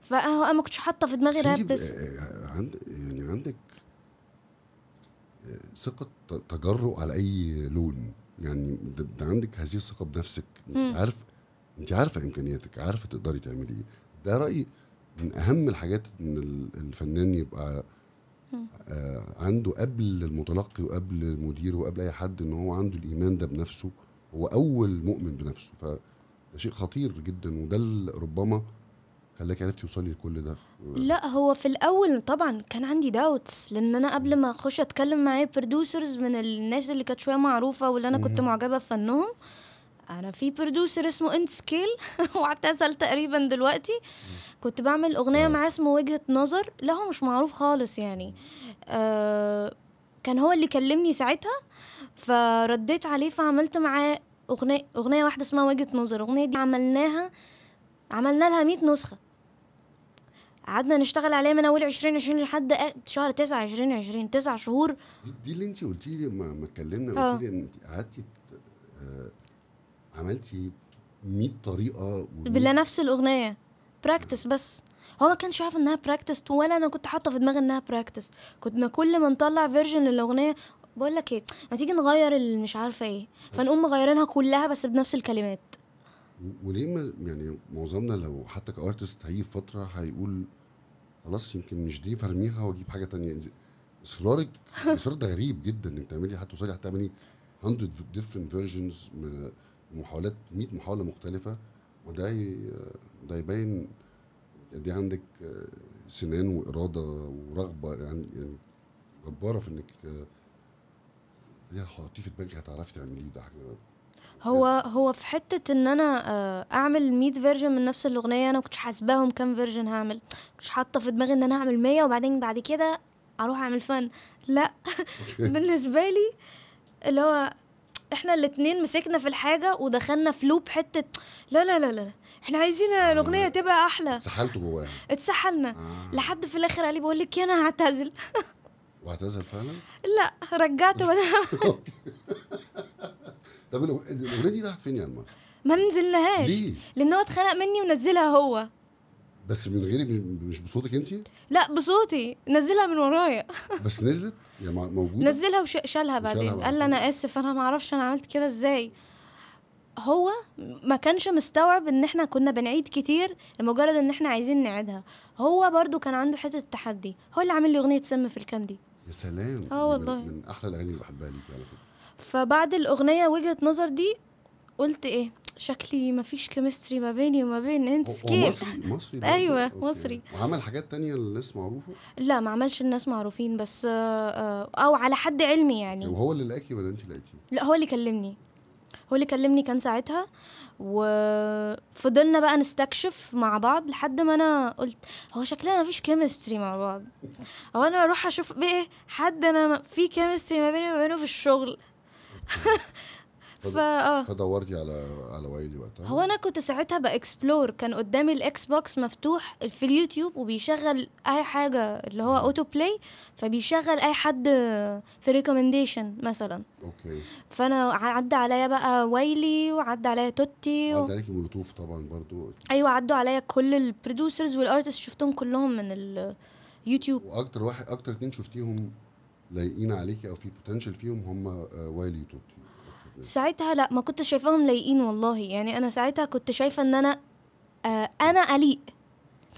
فهو انا ما كنتش حاطه في دماغي راب بس آه، آه، عند يعني عندك آه، ثقه تجرؤ على اي لون يعني ده, ده عندك هذه الثقه بنفسك انت عارف انت عارفه امكانياتك عارفه تقدري تعملي ايه ده رايي من اهم الحاجات ان الفنان يبقى آه، عنده قبل المتلقي وقبل المدير وقبل اي حد ان هو عنده الايمان ده بنفسه هو اول مؤمن بنفسه فده شيء خطير جدا وده اللي ربما خلاك عرفتي توصلي لكل ده لا هو في الاول طبعا كان عندي داوتس لان انا قبل ما اخش اتكلم معايا برودوسرز من الناس اللي كانت شويه معروفه واللي انا كنت معجبه بفنهم انا في برودوسر اسمه انت سكيل واعتزل تقريبا دلوقتي كنت بعمل اغنيه آه. معاه اسمه وجهه نظر لا هو مش معروف خالص يعني آه كان هو اللي كلمني ساعتها فرديت عليه فعملت معاه اغنيه اغنيه واحده اسمها وجهه نظر الاغنيه دي عملناها عملنا لها 100 نسخه قعدنا نشتغل عليها من اول 2020 لحد شهر 9 2020 تسع شهور دي, دي اللي انت قلتي لي ما اتكلمنا قلتي لي آه. قعدتي عملتي 100 طريقه بالله نفس الاغنيه براكتس بس هو ما كانش عارف انها براكتس ولا انا كنت حاطه في دماغي انها براكتس كنا كل ما نطلع فيرجن للاغنيه بقول لك ايه ما تيجي نغير اللي مش عارفه ايه فنقوم مغيرينها كلها بس بنفس الكلمات وليه ما يعني معظمنا لو حتى كارتست هيجي فتره هيقول خلاص يمكن مش دي فرميها واجيب حاجه تانية اصرارك اصرار ده غريب جدا انك تعملي حتى حتى هتعملي 100 ديفرنت فيرجنز محاولات 100 محاوله مختلفه وده ده يبين دي عندك آه، سنان واراده ورغبه يعني يعني جباره في انك آه، يا حطيه في دماغك هتعرفي تعمليه ده حاجه هو هو في حته ان انا آه، اعمل 100 فيرجن من نفس الاغنيه انا كنتش حاسباهم كام فيرجن هعمل مش حاطه في دماغي ان انا هعمل 100 وبعدين بعد كده اروح اعمل فن لا بالنسبه لي اللي هو احنا الاتنين مسكنا في الحاجه ودخلنا في لوب حته لا لا لا لا احنا عايزين الاغنيه آه. تبقى احلى اتسحلتوا جواها اتسحلنا آه. لحد في الاخر علي بقول لك انا هعتزل واعتزل فعلا؟ لا رجعته بدل طب الاغنيه دي راحت فين يا انمار؟ ما نزلناهاش ليه؟ لان هو اتخانق مني ونزلها هو بس من غيري مش بصوتك انت؟ لا بصوتي نزلها من ورايا بس نزلت يعني موجوده نزلها وشالها بعدين قال لي انا اسف انا ما اعرفش انا عملت كده ازاي هو ما كانش مستوعب ان احنا كنا بنعيد كتير لمجرد ان احنا عايزين نعيدها هو برضو كان عنده حته التحدي هو اللي عامل لي اغنيه سم في الكندي يا سلام اه والله من, من احلى الاغاني اللي بحبها ليك على فكره فبعد الاغنيه وجهه نظر دي قلت ايه شكلي ما فيش كيمستري ما بيني وما بين انت كيف مصري مصري ايوه أوكي. مصري وعمل حاجات تانية للناس معروفه لا ما عملش الناس معروفين بس آه، آه، او على حد علمي يعني وهو اللي لقاكي ولا انت لقيتيه لا هو اللي كلمني هو اللي كلمني كان ساعتها وفضلنا بقى نستكشف مع بعض لحد ما انا قلت هو شكلنا مفيش كيمستري مع بعض او انا اروح اشوف بيه حد انا في كيمستري ما بيني وما بينه في الشغل فاه فدورتي على على وايلي وقتها هو انا كنت ساعتها باكسبلور كان قدامي الاكس بوكس مفتوح في اليوتيوب وبيشغل اي حاجه اللي هو اوتو بلاي فبيشغل اي حد في ريكومنديشن مثلا اوكي فانا عدى عليا بقى وايلي وعدى عليا توتي و... عدى عليكي ملطوف طبعا برضو ايوه عدوا عليا كل البروديوسرز والارتست شفتهم كلهم من اليوتيوب واكتر واحد اكتر اتنين شفتيهم لايقين عليكي او في بوتنشال فيهم هم آه، وايلي وتوتي ساعتها لا ما كنتش شايفاهم لايقين والله يعني انا ساعتها كنت شايفه ان انا آه انا اليق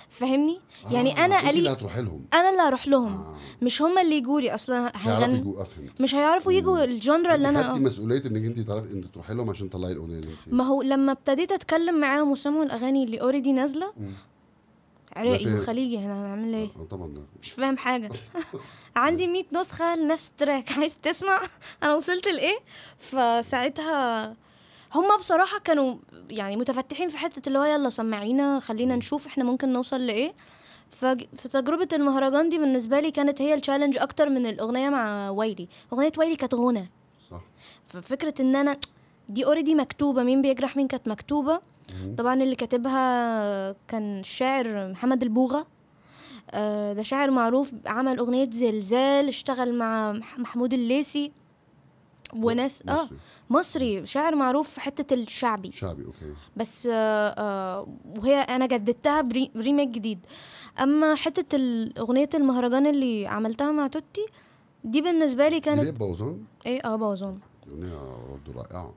فاهمني يعني آه يعني انا اليق اللي هتروح لهم انا اللي هروح لهم آه. مش هم اللي يجوا لي اصلا هيعرفوا يجوا افهم مش هيعرفوا يجوا الجنرا اللي انا خدتي مسؤوليه انك انت تعرفي انك تروحي لهم عشان تطلعي الاغنيه اللي انت ما هو لما ابتديت اتكلم معاهم وسمعوا الاغاني اللي اوريدي نازله عراقي وخليجي احنا هنعمل ايه؟ آه، طبعا مش فاهم حاجه عندي 100 نسخه لنفس التراك عايز تسمع انا وصلت لايه؟ فساعتها هما بصراحة كانوا يعني متفتحين في حتة اللي هو يلا سمعينا خلينا نشوف احنا ممكن نوصل لإيه فتجربة المهرجان دي بالنسبة لي كانت هي التشالنج أكتر من الأغنية مع ويلي أغنية ويلي كانت غنى صح ففكرة إن أنا دي اوريدي مكتوبة مين بيجرح مين كانت مكتوبة طبعا اللي كاتبها كان الشاعر محمد البوغه آه، ده شاعر معروف عمل اغنيه زلزال اشتغل مع محمود الليثي آه، وناس آه، مصري. اه مصري شاعر معروف في حته الشعبي شعبي اوكي بس آه وهي انا جددتها بريميك جديد اما حته اغنيه المهرجان اللي عملتها مع توتي دي بالنسبه لي كانت ليه بوظان ايه اه بوظان اغنيه برضه رائعه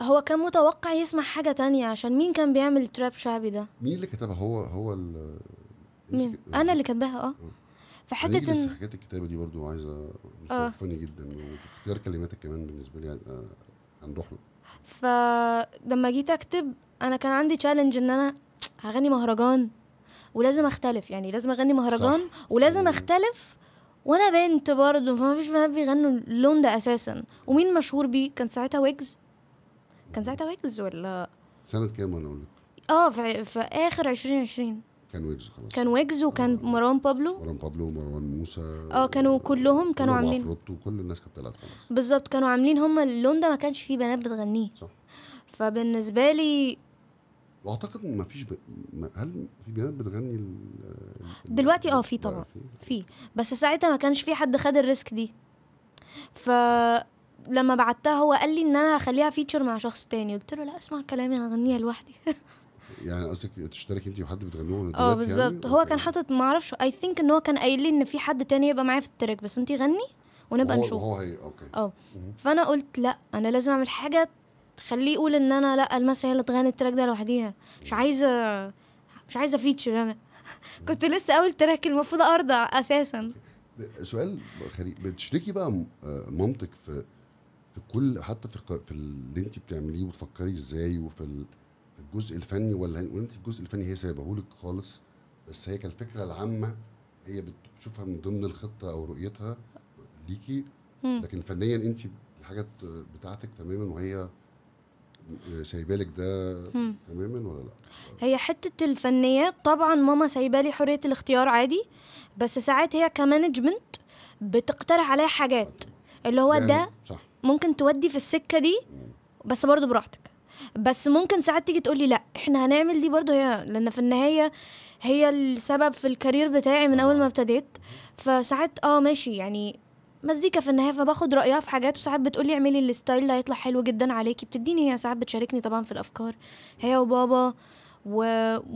هو كان متوقع يسمع حاجه تانية عشان مين كان بيعمل تراب شعبي ده مين اللي كتبها هو هو ال مين انا اللي كاتباها اه فحته ان حكايه الكتابه دي برضو عايزه آه. فني جدا واختيار كلماتك كمان بالنسبه لي هنروح له فلما جيت اكتب انا كان عندي تشالنج ان انا هغني مهرجان ولازم اختلف يعني لازم اغني مهرجان صح. ولازم اختلف وانا بنت برضه فما فيش بنات بيغنوا اللون ده اساسا ومين مشهور بيه كان ساعتها ويجز كان ساعتها ويجز ولا سنه كام انا اقول لك اه في, في اخر 2020 كان ويجز خلاص كان ويجز وكان آه. مروان بابلو مروان بابلو ومروان موسى اه كانوا آه، كلهم كانوا عاملين وكل الناس كانت طلعت خلاص بالظبط كانوا عاملين هم اللون ده ما كانش فيه بنات بتغنيه صح فبالنسبه لي واعتقد ما فيش ب... ما هل في بنات بتغني ال... ال... دلوقتي اه في آه، طبعا في بس ساعتها ما كانش في حد خد الريسك دي ف لما بعتها هو قال لي ان انا هخليها فيتشر مع شخص تاني قلت له لا اسمع كلامي انا اغنيها لوحدي يعني قصدك تشتركي انت وحد بتغني اه يعني؟ بالظبط يعني؟ هو كان حاطط ما اعرفش اي ثينك ان هو كان قايل لي ان في حد تاني يبقى معايا في التراك بس انت غني ونبقى هو نشوف هو هي اوكي اه فانا قلت لا انا لازم اعمل حاجه تخليه يقول ان انا لا المسا هي اللي تغني التراك ده لوحديها مش عايزه مش عايزه فيتشر انا كنت لسه اول تراك المفروض ارضع اساسا سؤال خريج بتشتكي بقى آه، مامتك في في كل حتى في في اللي انت بتعمليه وتفكري ازاي وفي الجزء الفني ولا وانت الجزء الفني هي سايبهولك خالص بس هي كالفكره العامه هي بتشوفها من ضمن الخطه او رؤيتها ليكي لكن فنيا انت الحاجه بتاعتك تماما وهي سايبالك ده تماما ولا لا هي حته الفنيات طبعا ماما سايبالي حريه الاختيار عادي بس ساعات هي كمانجمنت بتقترح عليها حاجات اللي هو يعني ده صح ممكن تودي في السكه دي بس برضه براحتك بس ممكن ساعات تيجي تقولي لا احنا هنعمل دي برضه هي لان في النهايه هي السبب في الكارير بتاعي من اول ما ابتديت فساعات اه ماشي يعني مزيكا في النهايه فباخد رايها في حاجات وساعات بتقولي اعملي الستايل اللي هيطلع حلو جدا عليكي بتديني هي ساعات بتشاركني طبعا في الافكار هي وبابا و...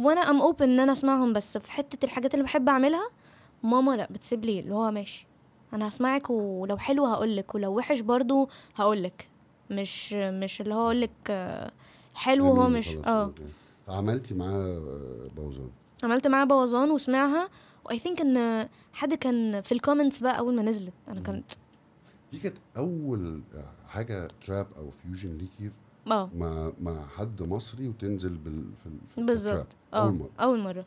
وانا ام اوبن ان انا اسمعهم بس في حته الحاجات اللي بحب اعملها ماما لا بتسيب لي اللي هو ماشي انا هسمعك ولو حلو هقولك ولو وحش برضو هقولك مش مش اللي هو اقولك آه، حلو هو مش اه عملتي معاه بوظان عملت معاه بوظان وسمعها واي ثينك ان حد كان في الكومنتس بقى اول ما نزلت انا كنت دي كانت اول حاجه تراب او فيوجن ليكي اه مع مع حد مصري وتنزل بال في بالظبط آه، اول مره اول مره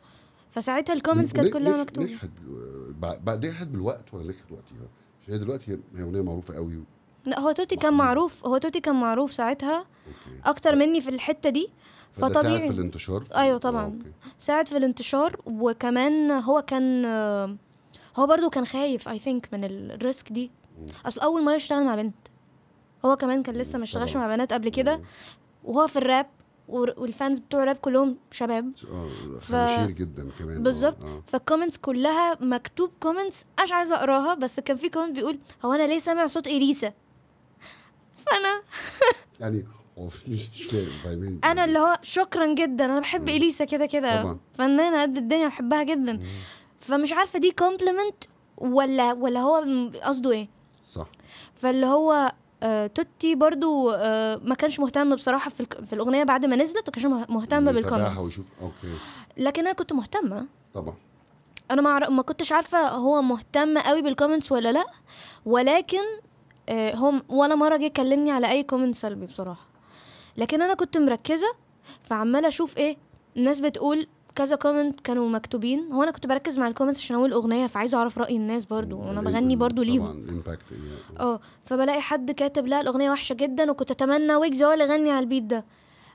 فساعتها الكومنتس كانت كلها مكتوبه نجحت بعدين نجحت بالوقت ولا نجحت وقتها؟ يعني عشان هي دلوقتي هي اغنيه معروفه قوي لا هو توتي كان معروف هو توتي كان معروف ساعتها أوكي. اكتر طيب. مني في الحته دي فطبيعي ساعد في الانتشار في ايوه آه، طبعا أوكي. ساعد في الانتشار وكمان هو كان آه، هو برضو كان خايف اي ثينك من الريسك دي م. اصل اول مره اشتغل مع بنت هو كمان كان لسه ما اشتغلش مع بنات قبل كده وهو في الراب والفانز بتوع راب كلهم شباب اه، اه، ف... جدا كمان بالظبط اه، فالكومنتس كلها مكتوب كومنتس مش عايزه اقراها بس كان في كومنت بيقول هو انا ليه سامع صوت اليسا فانا يعني مش فاهم انا اللي هو شكرا جدا انا بحب اليسا كده كده فنانه قد الدنيا بحبها جدا فمش عارفه دي كومبلمنت ولا ولا هو قصده ايه صح فاللي هو آه توتي برضو آه ما كانش مهتم بصراحه في, في الاغنيه بعد ما نزلت وكانش مهتم بالكومنتس ويشوف اوكي لكن انا كنت مهتمه طبعا انا ما ما كنتش عارفه هو مهتم قوي بالكومنتس ولا لا ولكن آه هم ولا مره جه كلمني على اي كومنت سلبي بصراحه لكن انا كنت مركزه فعماله اشوف ايه الناس بتقول كذا كومنت كانوا مكتوبين هو انا كنت بركز مع الكومنتس عشان اقول اغنيه فعايزه اعرف راي الناس برضو وانا بغني برضو ليهم يعني. اه فبلاقي حد كاتب لا الاغنيه وحشه جدا وكنت اتمنى ويجز هو اللي يغني على البيت ده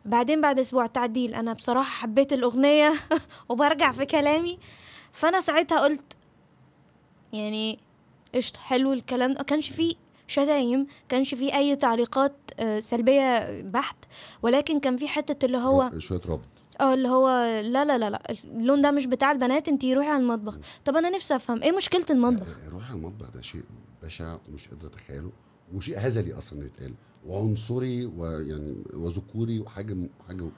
بعدين بعد اسبوع تعديل انا بصراحه حبيت الاغنيه وبرجع في كلامي فانا ساعتها قلت يعني قشطه حلو الكلام ما آه، كانش فيه شتايم كانش فيه اي تعليقات آه، سلبيه بحت ولكن كان في حته اللي هو شويه رفض اه اللي هو لا لا لا لا اللون ده مش بتاع البنات انت روحي على المطبخ طب انا نفسي افهم ايه مشكله المطبخ اه، روحي على المطبخ ده شيء بشع ومش قادر اتخيله وشيء هزلي اصلا انه يتقال وعنصري ويعني وذكوري وحاجه حاجه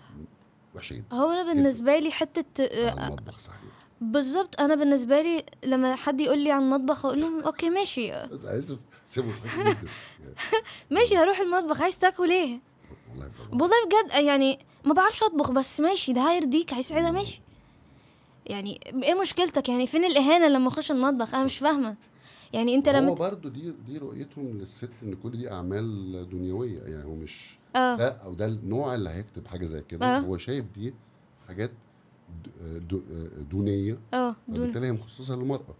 وحشه جدا هو انا بالنسبه لي حته آه، المطبخ صحيح بالظبط انا بالنسبه لي لما حد يقول لي عن المطبخ اقول لهم اوكي ماشي اسف سيبه يعني. ماشي هروح المطبخ عايز تاكل ايه والله بجد يعني ما بعرفش اطبخ بس ماشي ده هيرضيك هيسعدها ماشي يعني ايه مشكلتك يعني فين الاهانه لما اخش المطبخ انا مش فاهمه يعني انت لما هو برضه دي دي رؤيتهم للست ان كل دي اعمال دنيويه يعني هو مش لا آه. ده او ده النوع اللي هيكتب حاجه زي كده آه. هو شايف دي حاجات دونيه اه فبالتالي هي مخصصه للمراه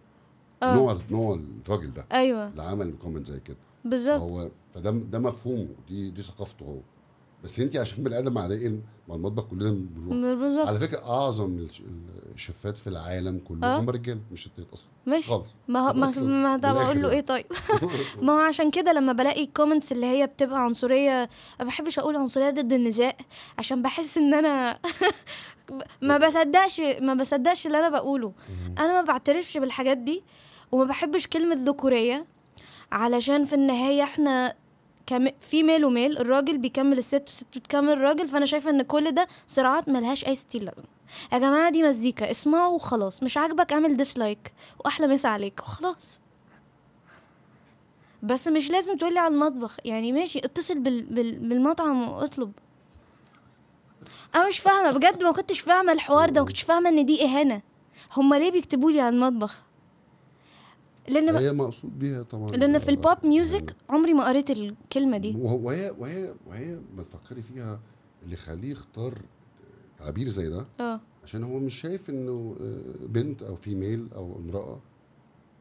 آه. نوع نوع الراجل ده ايوه اللي عمل كومنت زي كده بالظبط هو فده ده مفهومه دي دي ثقافته هو بس انت عشان بني ادم عادي ما المطبخ كلنا بنروح على فكره اعظم الشيفات في العالم كلهم أه؟ رجال رجاله مش ستات اصلا ماشي خالص ما هو ما ده بقول له ايه طيب ما هو عشان كده لما بلاقي الكومنتس اللي هي بتبقى عنصريه ما بحبش اقول عنصريه ضد النساء عشان بحس ان انا ما بصدقش ما بصدقش اللي انا بقوله انا ما بعترفش بالحاجات دي وما بحبش كلمه ذكوريه علشان في النهايه احنا كم... في ميل وميل الراجل بيكمل الست والست بتكمل الراجل فانا شايفه ان كل ده صراعات ملهاش اي ستيل لازمه يا جماعه دي مزيكا اسمعوا وخلاص مش عاجبك اعمل ديسلايك واحلى مسا عليك وخلاص بس مش لازم تقولي على المطبخ يعني ماشي اتصل بال... بال... بالمطعم واطلب انا مش فاهمه بجد ما كنتش فاهمه الحوار ده ما كنتش فاهمه ان دي اهانه هما ليه بيكتبوا لي على المطبخ لان هي مقصود بيها طبعا لان في البوب ميوزك يعني. عمري ما قريت الكلمه دي وهي وهي وهي ما تفكري فيها اللي خليه يختار تعبير زي ده اه عشان هو مش شايف انه آه، بنت او فيميل او امراه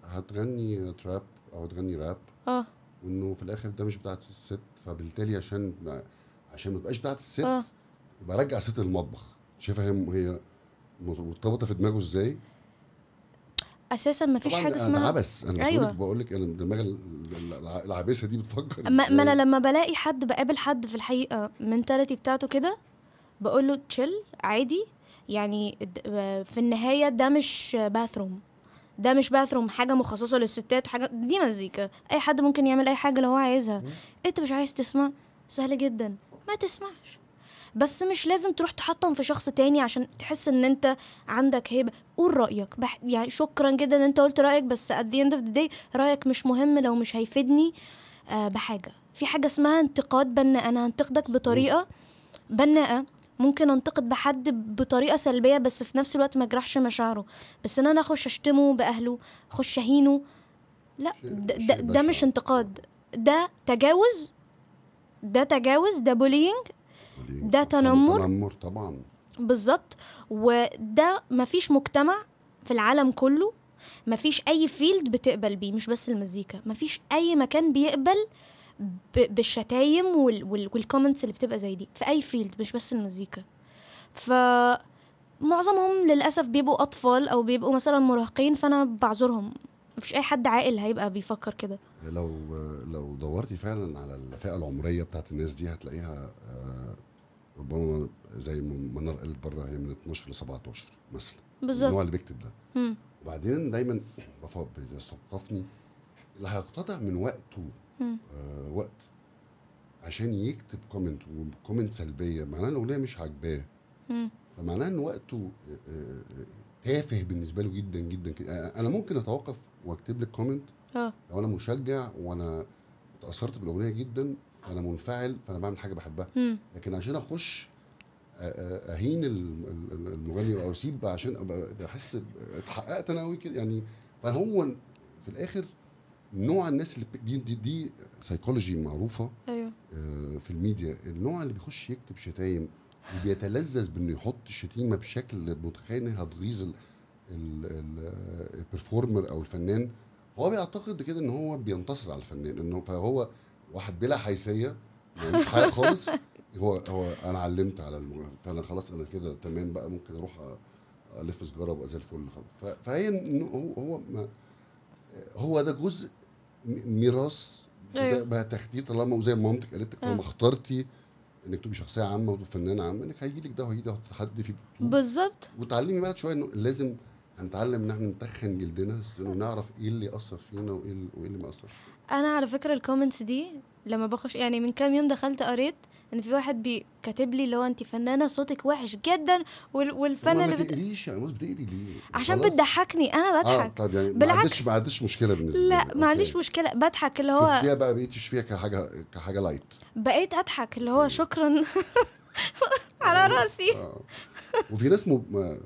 هتغني تراب او هتغني راب اه وانه في الاخر ده مش بتاعت الست فبالتالي عشان عشان ما تبقاش بتاعت الست آه. يبقى رجع ست المطبخ شايفه هي مرتبطه في دماغه ازاي اساسا ما فيش حاجه اسمها عبس انا أيوة. بقول لك انا دماغي العبسه دي بتفكر ما, ما انا لما بلاقي حد بقابل حد في الحقيقه المنتاليتي بتاعته كده بقول له تشيل عادي يعني في النهايه ده مش باثروم ده مش باثروم حاجه مخصصه للستات حاجه دي مزيكا اي حد ممكن يعمل اي حاجه لو هو عايزها انت مش عايز تسمع سهل جدا ما تسمعش بس مش لازم تروح تحطم في شخص تاني عشان تحس ان انت عندك هيبه قول رايك بح... يعني شكرا جدا ان انت قلت رايك بس at the end of the day رايك مش مهم لو مش هيفيدني آه بحاجه في حاجه اسمها انتقاد بناء انا هنتقدك بطريقه بناءه ممكن انتقد بحد بطريقه سلبيه بس في نفس الوقت ما اجرحش مشاعره بس ان انا اخش اشتمه باهله اخش اهينه لا ده, ده, ده مش انتقاد ده تجاوز ده تجاوز ده بولينج ده تنمر تنمر طبعا بالظبط وده مفيش مجتمع في العالم كله مفيش اي فيلد بتقبل بيه مش بس المزيكا مفيش اي مكان بيقبل بالشتايم والكومنتس اللي بتبقى زي دي في اي فيلد مش بس المزيكا ف معظمهم للاسف بيبقوا اطفال او بيبقوا مثلا مراهقين فانا بعذرهم مفيش اي حد عاقل هيبقى بيفكر كده لو لو دورتي فعلا على الفئه العمريه بتاعت الناس دي هتلاقيها آه، ربما زي ما منار قالت بره هي من 12 ل 17 مثلا بالظبط النوع اللي بيكتب ده مم. وبعدين دايما بيثقفني اللي هيقتطع من وقته آه وقت عشان يكتب كومنت وكومنت سلبيه معناه الاغنيه مش عاجباه فمعناه ان وقته آه، آه، آه، تافه بالنسبه له جدا جدا انا ممكن اتوقف واكتب لك كومنت لو انا مشجع وانا اتاثرت بالاغنيه جدا انا منفعل فانا بعمل حاجه بحبها مم. لكن عشان اخش اهين المغني او اسيب عشان بحس اتحققت انا قوي كده يعني فهو في الاخر نوع الناس اللي دي دي, دي سيكولوجي معروفه ايوه آه، في الميديا النوع اللي بيخش يكتب شتايم وبيتلذذ بانه يحط الشتيمه بشكل متخيل هتغيظ البرفورمر او الفنان هو بيعتقد كده ان هو بينتصر على الفنان انه فهو واحد بلا حيثيه مش حاجه خالص هو هو انا علمت على المجهد. فانا خلاص انا كده تمام بقى ممكن اروح الف سجاره وابقى زي الفل خلاص فهي هو هو ما هو ده جزء ميراث أيوه. بقى تخطيط طالما وزي ما مامتك قالت لك طالما أه. اخترتي انك تبقي شخصيه عامه وفنانه عامه انك هيجي لك ده وهيجي ده هتتحدي فيه بالظبط وتعلمي بعد شويه انه لازم هنتعلم ان احنا نتخن جلدنا ونعرف ايه اللي اثر فينا وايه وايه اللي ما اثرش انا على فكره الكومنتس دي لما بخش يعني من كام يوم دخلت قريت ان في واحد بي كاتب لي اللي هو انت فنانه صوتك وحش جدا والفن اللي بت... تقريش يعني بتقري ليه عشان بتضحكني انا آه، بضحك آه طب يعني بالعكس ما عنديش ما عنديش مشكله بالنسبه لي لا ما عنديش مشكله بضحك اللي هو شفتيها بقى بقيتي فيها كحاجه كحاجه لايت بقيت اضحك اللي هو شكرا على آه، راسي آه. وفي ناس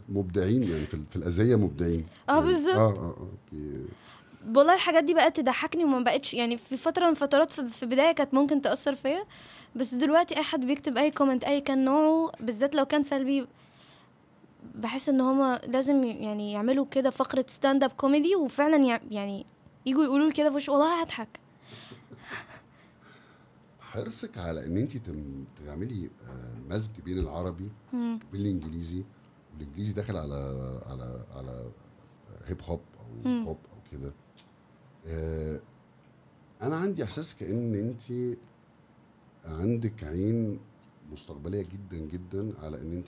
مبدعين يعني في الاذيه مبدعين اه يعني بالظبط اه اه اه والله الحاجات دي بقت تضحكني وما بقتش يعني في فتره من فترات في بدايه كانت ممكن تاثر فيا بس دلوقتي اي حد بيكتب اي كومنت اي كان نوعه بالذات لو كان سلبي بحس ان هما لازم يعني يعملوا كده فقره ستاند اب كوميدي وفعلا يعني يجوا يقولوا كده في وش والله هضحك حرصك على ان انت تعملي آه، مزج بين العربي بالانجليزي والانجليزي داخل على على على هيب هوب او بوب هوب او كده آه، انا عندي احساس كان انت عندك عين مستقبليه جدا جدا على ان انت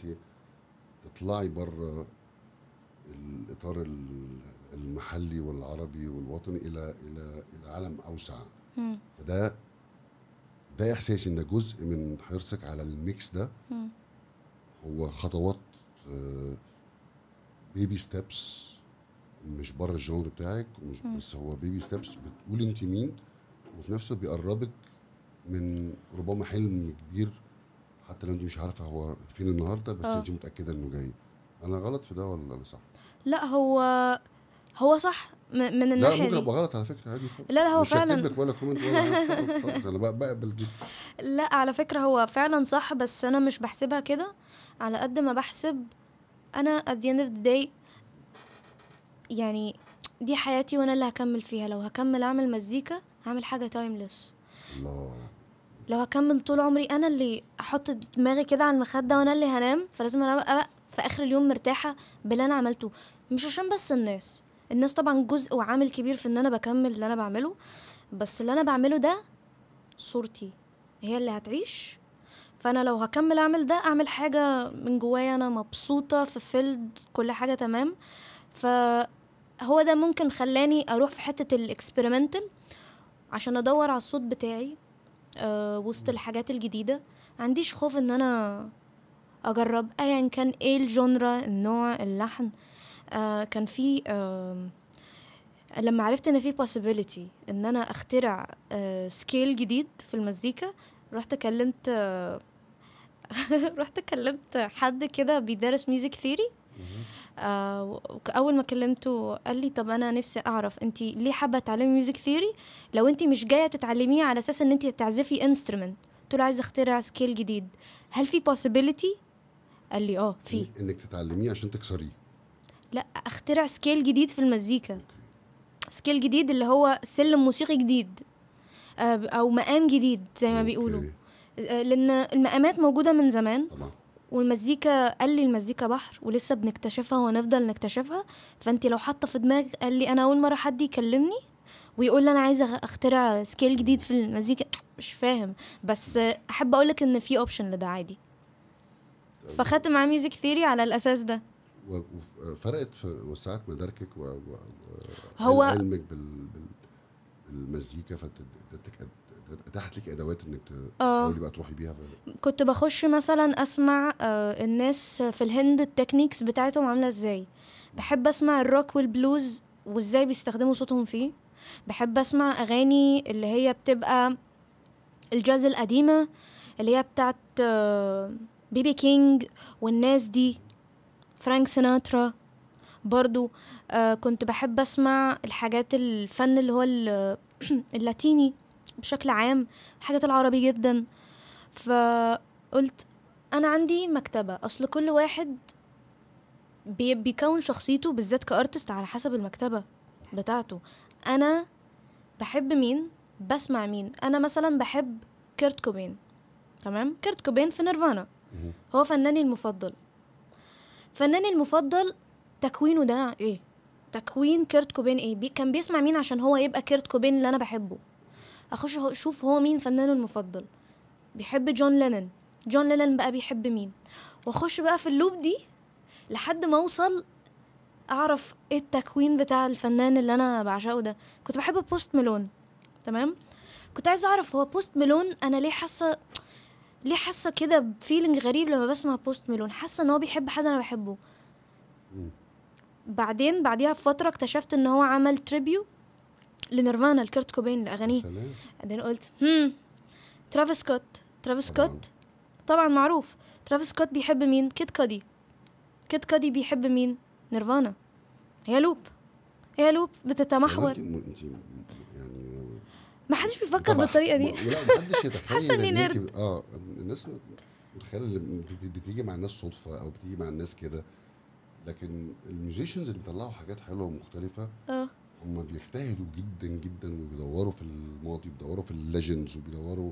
تطلعي بره الاطار المحلي والعربي والوطني الى الى الى عالم اوسع فده ده احساسي ان جزء من حرصك على الميكس ده مم. هو خطوات بيبي آه، ستيبس مش بره الجونر بتاعك ومش مم. بس هو بيبي ستيبس بتقول انت مين وفي نفسه بيقربك من ربما حلم كبير حتى لو انت مش عارفه هو فين النهارده بس آه. انت متاكده انه جاي انا غلط في ده ولا انا صح لا هو هو صح من الناحيه لا ممكن ابقى غلط على فكره عادي لا لا هو مش فعلا ولا كومنت ولا انا بقبل دي لا على فكره هو فعلا صح بس انا مش بحسبها كده على قد ما بحسب انا at the end of the day يعني دي حياتي وانا اللي هكمل فيها لو هكمل اعمل مزيكا هعمل حاجه تايمليس الله لو هكمل طول عمري انا اللي احط دماغي كده على المخده وانا اللي هنام فلازم انا ابقى في اخر اليوم مرتاحه باللي انا عملته مش عشان بس الناس الناس طبعا جزء وعامل كبير في ان انا بكمل اللي انا بعمله بس اللي انا بعمله ده صورتي هي اللي هتعيش فانا لو هكمل اعمل ده اعمل حاجه من جوايا انا مبسوطه في فيلد كل حاجه تمام فهو ده ممكن خلاني اروح في حته الاكسبيرمنتال عشان ادور على الصوت بتاعي أه وسط الحاجات الجديده عنديش خوف ان انا اجرب ايا كان ايه الجونرا النوع اللحن آه، كان في لما عرفت ان في possibility ان انا اخترع سكيل آه، جديد في المزيكا رحت كلمت آه، رحت كلمت حد كده بيدرس ميوزك ثيري آه اول ما كلمته قال لي طب انا نفسي اعرف انت ليه حابه تتعلمي ميوزك ثيري لو انت مش جايه تتعلميه على اساس ان انت تعزفي انسترومنت قلت له عايزه اخترع سكيل جديد هل في possibility قال لي اه في انك تتعلميه عشان تكسريه لا اخترع سكيل جديد في المزيكا سكيل جديد اللي هو سلم موسيقي جديد آه، او مقام جديد زي ما بيقولوا آه، لان المقامات موجوده من زمان والمزيكا قال لي المزيكا بحر ولسه بنكتشفها ونفضل نكتشفها فانت لو حاطه في دماغك قال لي انا اول مره حد يكلمني ويقول لي انا عايزه اخترع سكيل جديد في المزيكا مش فاهم بس احب اقولك ان في اوبشن لده عادي طيب. فخدت معاه ميوزك ثيري على الاساس ده وفرقت في وسعت مداركك و هو علمك بال... بالمزيكا فادتك اتاحت لك ادوات انك تقولي آه. بقى تروحي بيها كنت بخش مثلا اسمع آه، الناس في الهند التكنيكس بتاعتهم عامله ازاي بحب اسمع الروك والبلوز وازاي بيستخدموا صوتهم فيه بحب اسمع اغاني اللي هي بتبقى الجاز القديمه اللي هي بتاعت بيبي آه، كينج والناس دي فرانك سيناترا برضو آه كنت بحب اسمع الحاجات الفن اللي هو اللاتيني بشكل عام حاجات العربي جدا فقلت انا عندي مكتبه اصل كل واحد بي بيكون شخصيته بالذات كارتست على حسب المكتبه بتاعته انا بحب مين بسمع مين انا مثلا بحب كيرت كوبين تمام كيرت كوبين في نيرفانا هو فناني المفضل فناني المفضل تكوينه ده ايه تكوين كيرت كوبين ايه بي كان بيسمع مين عشان هو يبقى كيرت كوبين اللي انا بحبه اخش اشوف هو مين فنانه المفضل بيحب جون لينن جون لينن بقى بيحب مين واخش بقى في اللوب دي لحد ما اوصل اعرف ايه التكوين بتاع الفنان اللي انا بعشقه ده كنت بحب بوست ميلون تمام كنت عايزه اعرف هو بوست ميلون انا ليه حاسه ليه حاسه كده بفيلينج غريب لما بسمع بوست ميلون حاسه ان هو بيحب حد انا بحبه بعدين بعديها بفتره اكتشفت ان هو عمل تريبيو لنيرفانا لكرت كوبين لاغانيه بعدين قلت هم ترافيس سكوت ترافيس سكوت طبعا معروف ترافيس سكوت بيحب مين كيت كادي كيت كادي بيحب مين نيرفانا هي لوب هي لوب بتتمحور ما حدش بيفكر بالطريقه دي لا ما حدش يتخيل ان انت اه الناس متخيله اللي بتيجي مع الناس صدفه او بتيجي مع الناس كده لكن الميوزيشنز اللي بيطلعوا حاجات حلوه ومختلفه اه هم بيجتهدوا جدا جدا وبيدوروا في الماضي بيدوروا في الليجندز وبيدوروا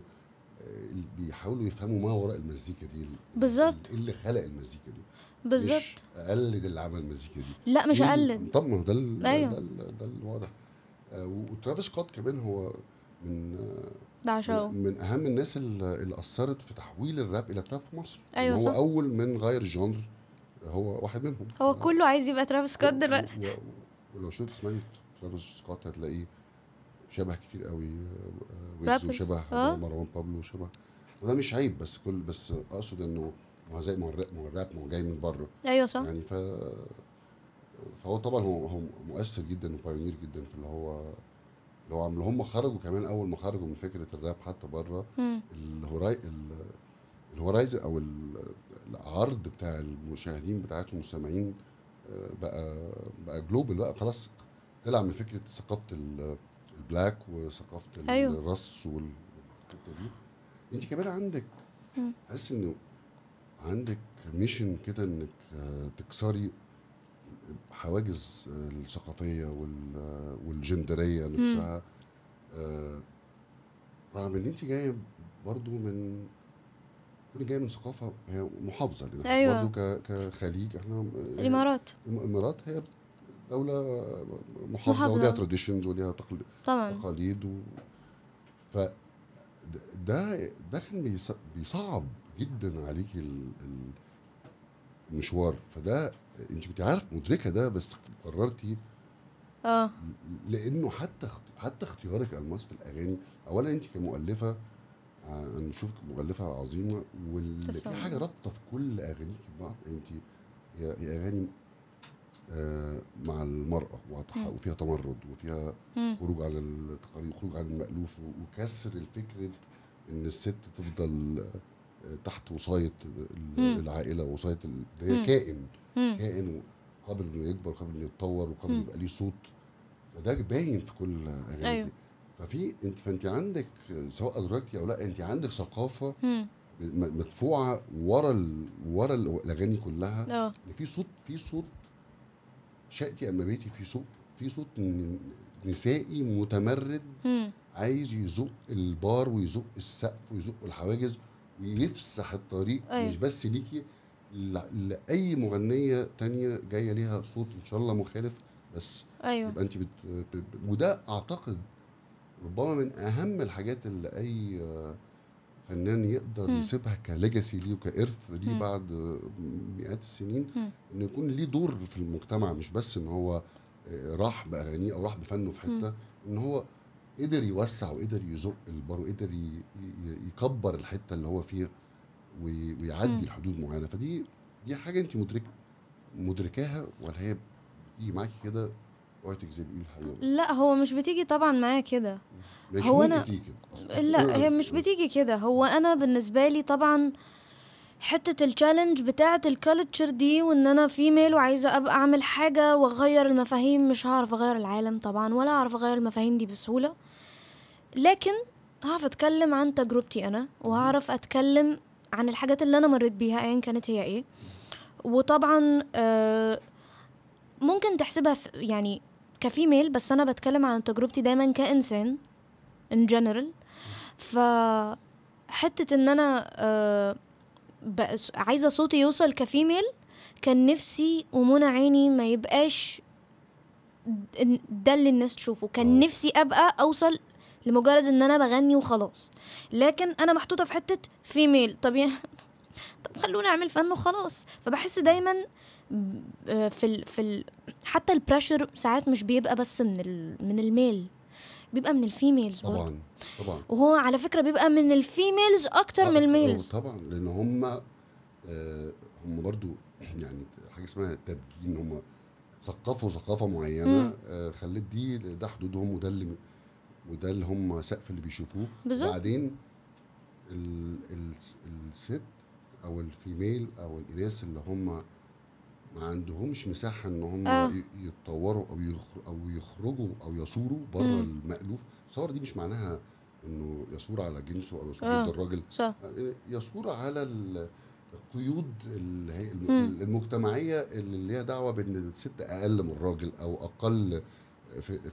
آه، بيحاولوا يفهموا ما وراء المزيكا دي بالظبط إيه اللي خلق المزيكا دي بالظبط مش اقلد اللي عمل المزيكا دي لا مش اقلد طب ما هو ده ده, ده, أيوه. ده الواضح آه، وترافيس سكوت كمان هو من من اهم الناس اللي اثرت في تحويل الراب الى تراب في مصر ايوه هو صح. اول من غير جنر هو واحد منهم هو ف... كله عايز يبقى ترافيس سكوت دلوقتي ولو شفت اسمعي ترافيس سكوت هتلاقيه شبه كتير قوي آه، ويجز وشبه آه. مروان بابلو وشبه وده مش عيب بس كل بس اقصد انه ما هو زي ما هو ما هو الراب ما هو جاي من بره ايوه صح يعني ف فهو طبعا هو هو مؤثر جدا وبايونير جدا في اللي هو لو عملوا هم خرجوا كمان اول ما خرجوا من فكره الراب حتى بره الهوراي الهورايزن او العرض بتاع المشاهدين بتاعتهم المستمعين آه، بقى بقى جلوبال بقى خلاص طلع من فكره ثقافه البلاك وثقافه أيوه. الرص والحته دي انت كمان عندك حاسس انه عندك ميشن كده انك آه، تكسري الحواجز الثقافيه والجندريه نفسها آه، رغم ان انت جايه برضو من انا جايه من ثقافه هي محافظه لنا أيوة. برضه كخليج احنا آه، الامارات الامارات هي دوله محافظه, محافظة. وليها تراديشنز وليها طبعا. تقاليد و... ف ده ده كان بيصعب جدا عليكي المشوار فده انت كنت عارف مدركه ده بس قررتي اه لانه حتى حتى اختيارك الماس في الاغاني اولا انت كمؤلفه آه، انا بشوفك مؤلفه عظيمه واللي في حاجه رابطه في كل اغانيك ببعض انت هي اغاني آه، مع المرأة وفيها تمرد وفيها خروج على التقاليد وخروج عن المألوف وكسر الفكرة إن الست تفضل آه، تحت وصاية العائلة وصاية ده كائن كائن قابل انه يكبر وقابل انه يتطور وقابل يبقى ليه صوت فده باين في كل اغاني أيوه. ففي انت فانت عندك سواء ادركتي او لا انت عندك ثقافه مم. مدفوعه ورا ال... ورا الاغاني كلها اه في صوت في صوت شاتي اما بيتي في صوت في صوت نسائي متمرد مم. عايز يزق البار ويزق السقف ويزق الحواجز ويفسح الطريق أيوه. مش بس ليكي لاي مغنيه تانية جايه ليها صوت ان شاء الله مخالف بس ايوه يبقى انت بت... وده اعتقد ربما من اهم الحاجات اللي اي فنان يقدر م. يسيبها كليجاسي ليه وكارث ليه م. بعد مئات السنين م. انه يكون ليه دور في المجتمع مش بس ان هو آه، راح باغانيه او راح بفنه في حته م. ان هو قدر يوسع وقدر يزق البار وقدر ي... ي... يكبر الحته اللي هو فيها ويعدي الحدود معينه فدي دي حاجه انت مدرك مدركاها ولا هي بتيجي معاكي كده اوعي تكذبي الحقيقه لا هو مش بتيجي طبعا معايا كده هو انا كده لا هي مش بتيجي كده هو انا بالنسبه لي طبعا حته التشالنج بتاعه الكالتشر دي وان انا فيميل وعايزه ابقى اعمل حاجه واغير المفاهيم مش هعرف اغير العالم طبعا ولا هعرف اغير المفاهيم دي بسهوله لكن هعرف اتكلم عن تجربتي انا وهعرف اتكلم عن الحاجات اللي انا مريت بيها ايا كانت هي ايه وطبعا آه، ممكن تحسبها يعني كفيميل بس انا بتكلم عن تجربتي دايما كانسان ان جنرال ف حته ان انا آه، عايزه صوتي يوصل كفيميل كان نفسي ومنى عيني ما يبقاش ده اللي الناس تشوفه كان آه. نفسي ابقى اوصل لمجرد ان انا بغني وخلاص لكن انا محطوطه في حته فيميل طب يعني طب خلوني اعمل فن وخلاص فبحس دايما آه، في الـ في الـ حتى البريشر ساعات مش بيبقى بس من من الميل بيبقى من الفيميلز طبعا طبعا وهو على فكره بيبقى من الفيميلز اكتر من آه، الميلز آه، طبعا لان هم هم برضو يعني حاجه اسمها تدجين هم ثقفوا ثقافه معينه خلت دي ده حدودهم وده اللي وده اللي هم سقف اللي بيشوفوه بالظبط بعدين ال ال الست او الفيميل او الاناث اللي هم ما عندهمش مساحه ان هم آه. يتطوروا او او يخرجوا او يثوروا بره المالوف الثوره دي مش معناها انه يثور على جنسه او يثور آه. ضد الراجل صح. آه، يثور على القيود المجتمعيه اللي ليها دعوه بان الست اقل من الراجل او اقل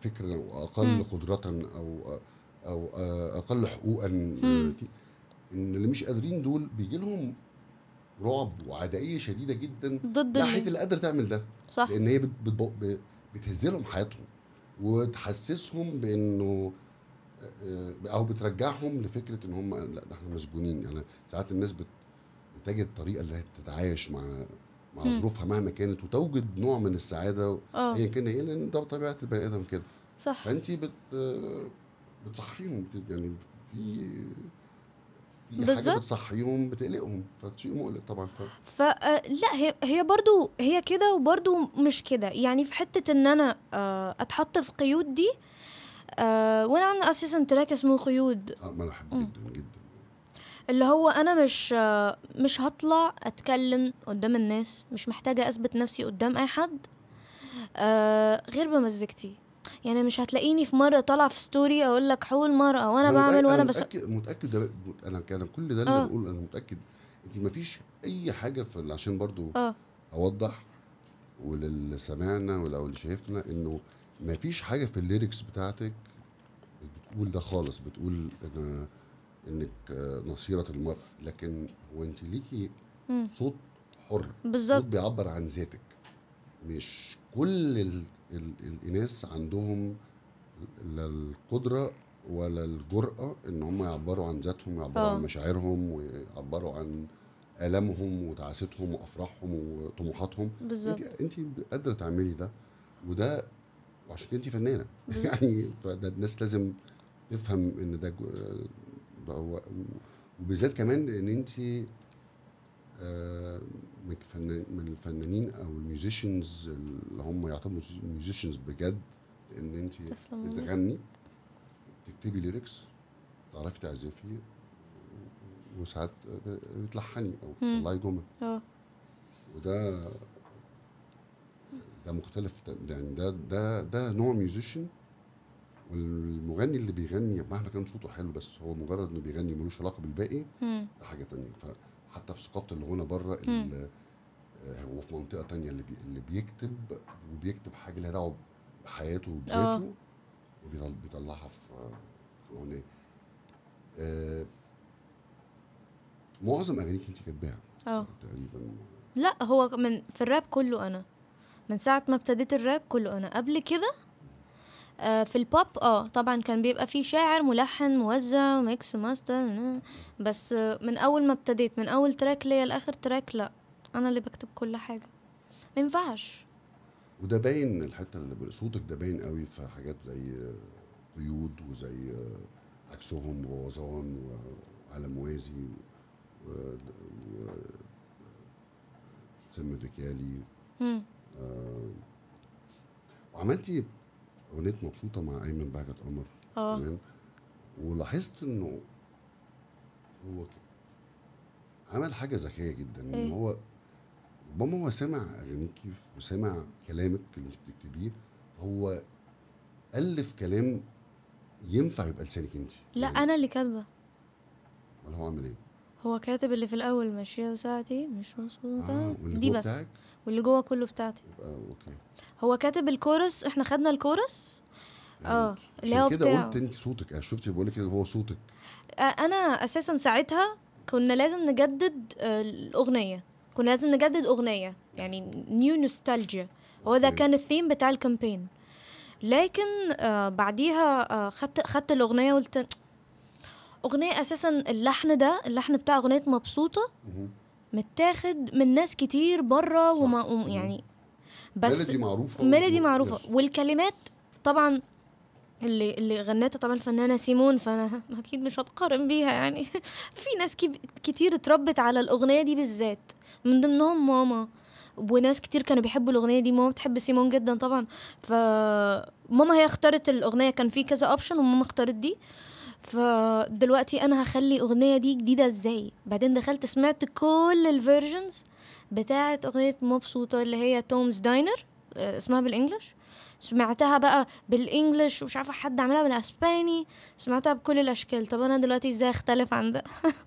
فكرا او اقل قدره او او اقل حقوقا ان اللي مش قادرين دول بيجي لهم رعب وعدائيه شديده جدا ضد ناحيه اللي قادره تعمل ده صح لان هي بتهز لهم حياتهم وتحسسهم بانه آه، او بترجعهم لفكره ان هم لا ده احنا مسجونين يعني ساعات الناس بتجد طريقه اللي تتعايش مع مع ظروفها مهما كانت وتوجد نوع من السعاده آه. ايا كان هي لان ده طبيعه البني ادم كده صح فانت بت بتصحيهم يعني في في حاجه بتصحيهم بتقلقهم فشيء مقلق طبعا ف... فلا هي هي برضو هي كده وبرضو مش كده يعني في حته ان انا آه، اتحط في قيود دي آه، وانا عامله اساسا تراك اسمه قيود اه ما انا جدا جدا اللي هو انا مش مش هطلع اتكلم قدام الناس مش محتاجه اثبت نفسي قدام اي حد آه، غير بمزجتي يعني مش هتلاقيني في مره طالعه في ستوري اقول لك حول مره وانا بعمل وانا بس متاكد متاكد ده انا كان كل ده اللي آه. بقوله انا متاكد انت فيش اي حاجه في عشان برضو أوه. اوضح وللي سمعنا ولو اللي شايفنا انه ما فيش حاجه في الليركس بتاعتك بتقول ده خالص بتقول انا انك آه، نصيره المراه لكن هو انت ليكي صوت حر بالظبط بيعبر عن ذاتك مش كل الـ الـ الاناث عندهم لا القدره ولا الجرأة إن هم يعبروا عن ذاتهم يعبروا أوه. عن آه. مشاعرهم ويعبروا عن آلامهم وتعاستهم وأفراحهم وطموحاتهم بالظبط أنت قادرة تعملي ده وده وعشان كده أنت فنانة يعني فده الناس لازم تفهم إن ده وبالذات كمان ان انت آه، من الفنانين او الميوزيشنز اللي هم يعتبروا ميوزيشنز بجد ان انت تغني تكتبي ليركس تعرفي تعزفي وساعات بتلحني او بتطلعي جمل اه وده ده مختلف يعني ده ده ده نوع ميوزيشن المغني اللي بيغني مهما كان صوته حلو بس هو مجرد انه بيغني ملوش علاقه بالباقي ده حاجه تانية فحتى في ثقافه الغنى بره آه، هو في منطقه تانية اللي, بي اللي بيكتب وبيكتب حاجه لها دعوه بحياته وبذاته آه. وبيطلعها في في اغنيه آه معظم اغانيك انت كاتباها آه. تقريبا لا هو من في الراب كله انا من ساعه ما ابتديت الراب كله انا قبل كده آه، في البوب اه طبعا كان بيبقى فيه شاعر ملحن موزع ميكس ماستر بس من اول ما ابتديت من اول تراك ليا لاخر تراك لا انا اللي بكتب كل حاجه ما ينفعش وده باين الحته اللي صوتك ده باين قوي في حاجات زي قيود وزي عكسهم ووزان وعلى موازي و... و... سم فيكيالي آه وعملتي اغنيه مبسوطه مع ايمن بهجت قمر اه ولاحظت انه هو عمل حاجه ذكيه جدا ان إيه؟ هو ربما هو سمع اغانيكي وسمع كلامك اللي انت بتكتبيه هو الف كلام ينفع يبقى لسانك انت لا يعني انا اللي كاتبه ولا هو عامل ايه هو كاتب اللي في الاول ماشيه وساعتي مش مظبوطه آه دي بس بتاعك؟ واللي جوه كله بتاعتي اوكي هو كاتب الكورس احنا خدنا الكورس يعني اه اللي هو كده قلت انت صوتك انا يعني شفتي بقول لك هو صوتك آه، انا اساسا ساعتها كنا لازم نجدد آه، الاغنيه كنا لازم نجدد اغنيه يعني نيو نوستالجيا هو ده كان الثيم بتاع الكامبين لكن آه بعديها آه خدت خدت الاغنيه قلت اغنيه اساسا اللحن ده اللحن بتاع اغنيه مبسوطه متاخد من ناس كتير بره وما يعني بس ميلودي معروفه ميلدي معروفه بس. والكلمات طبعا اللي اللي غنتها طبعا الفنانه سيمون فانا اكيد مش هتقارن بيها يعني في ناس كتير اتربت على الاغنيه دي بالذات من ضمنهم ماما وناس كتير كانوا بيحبوا الاغنيه دي ماما بتحب سيمون جدا طبعا فماما هي اختارت الاغنيه كان في كذا اوبشن وماما اختارت دي آه فدلوقتي انا هخلي اغنيه دي جديده ازاي بعدين دخلت سمعت كل الفيرجنز بتاعه اغنيه مبسوطه اللي هي تومز داينر آه، اسمها بالانجلش سمعتها بقى بالانجلش ومش عارفه حد عملها بالاسباني سمعتها بكل الاشكال طب انا دلوقتي ازاي اختلف عن ده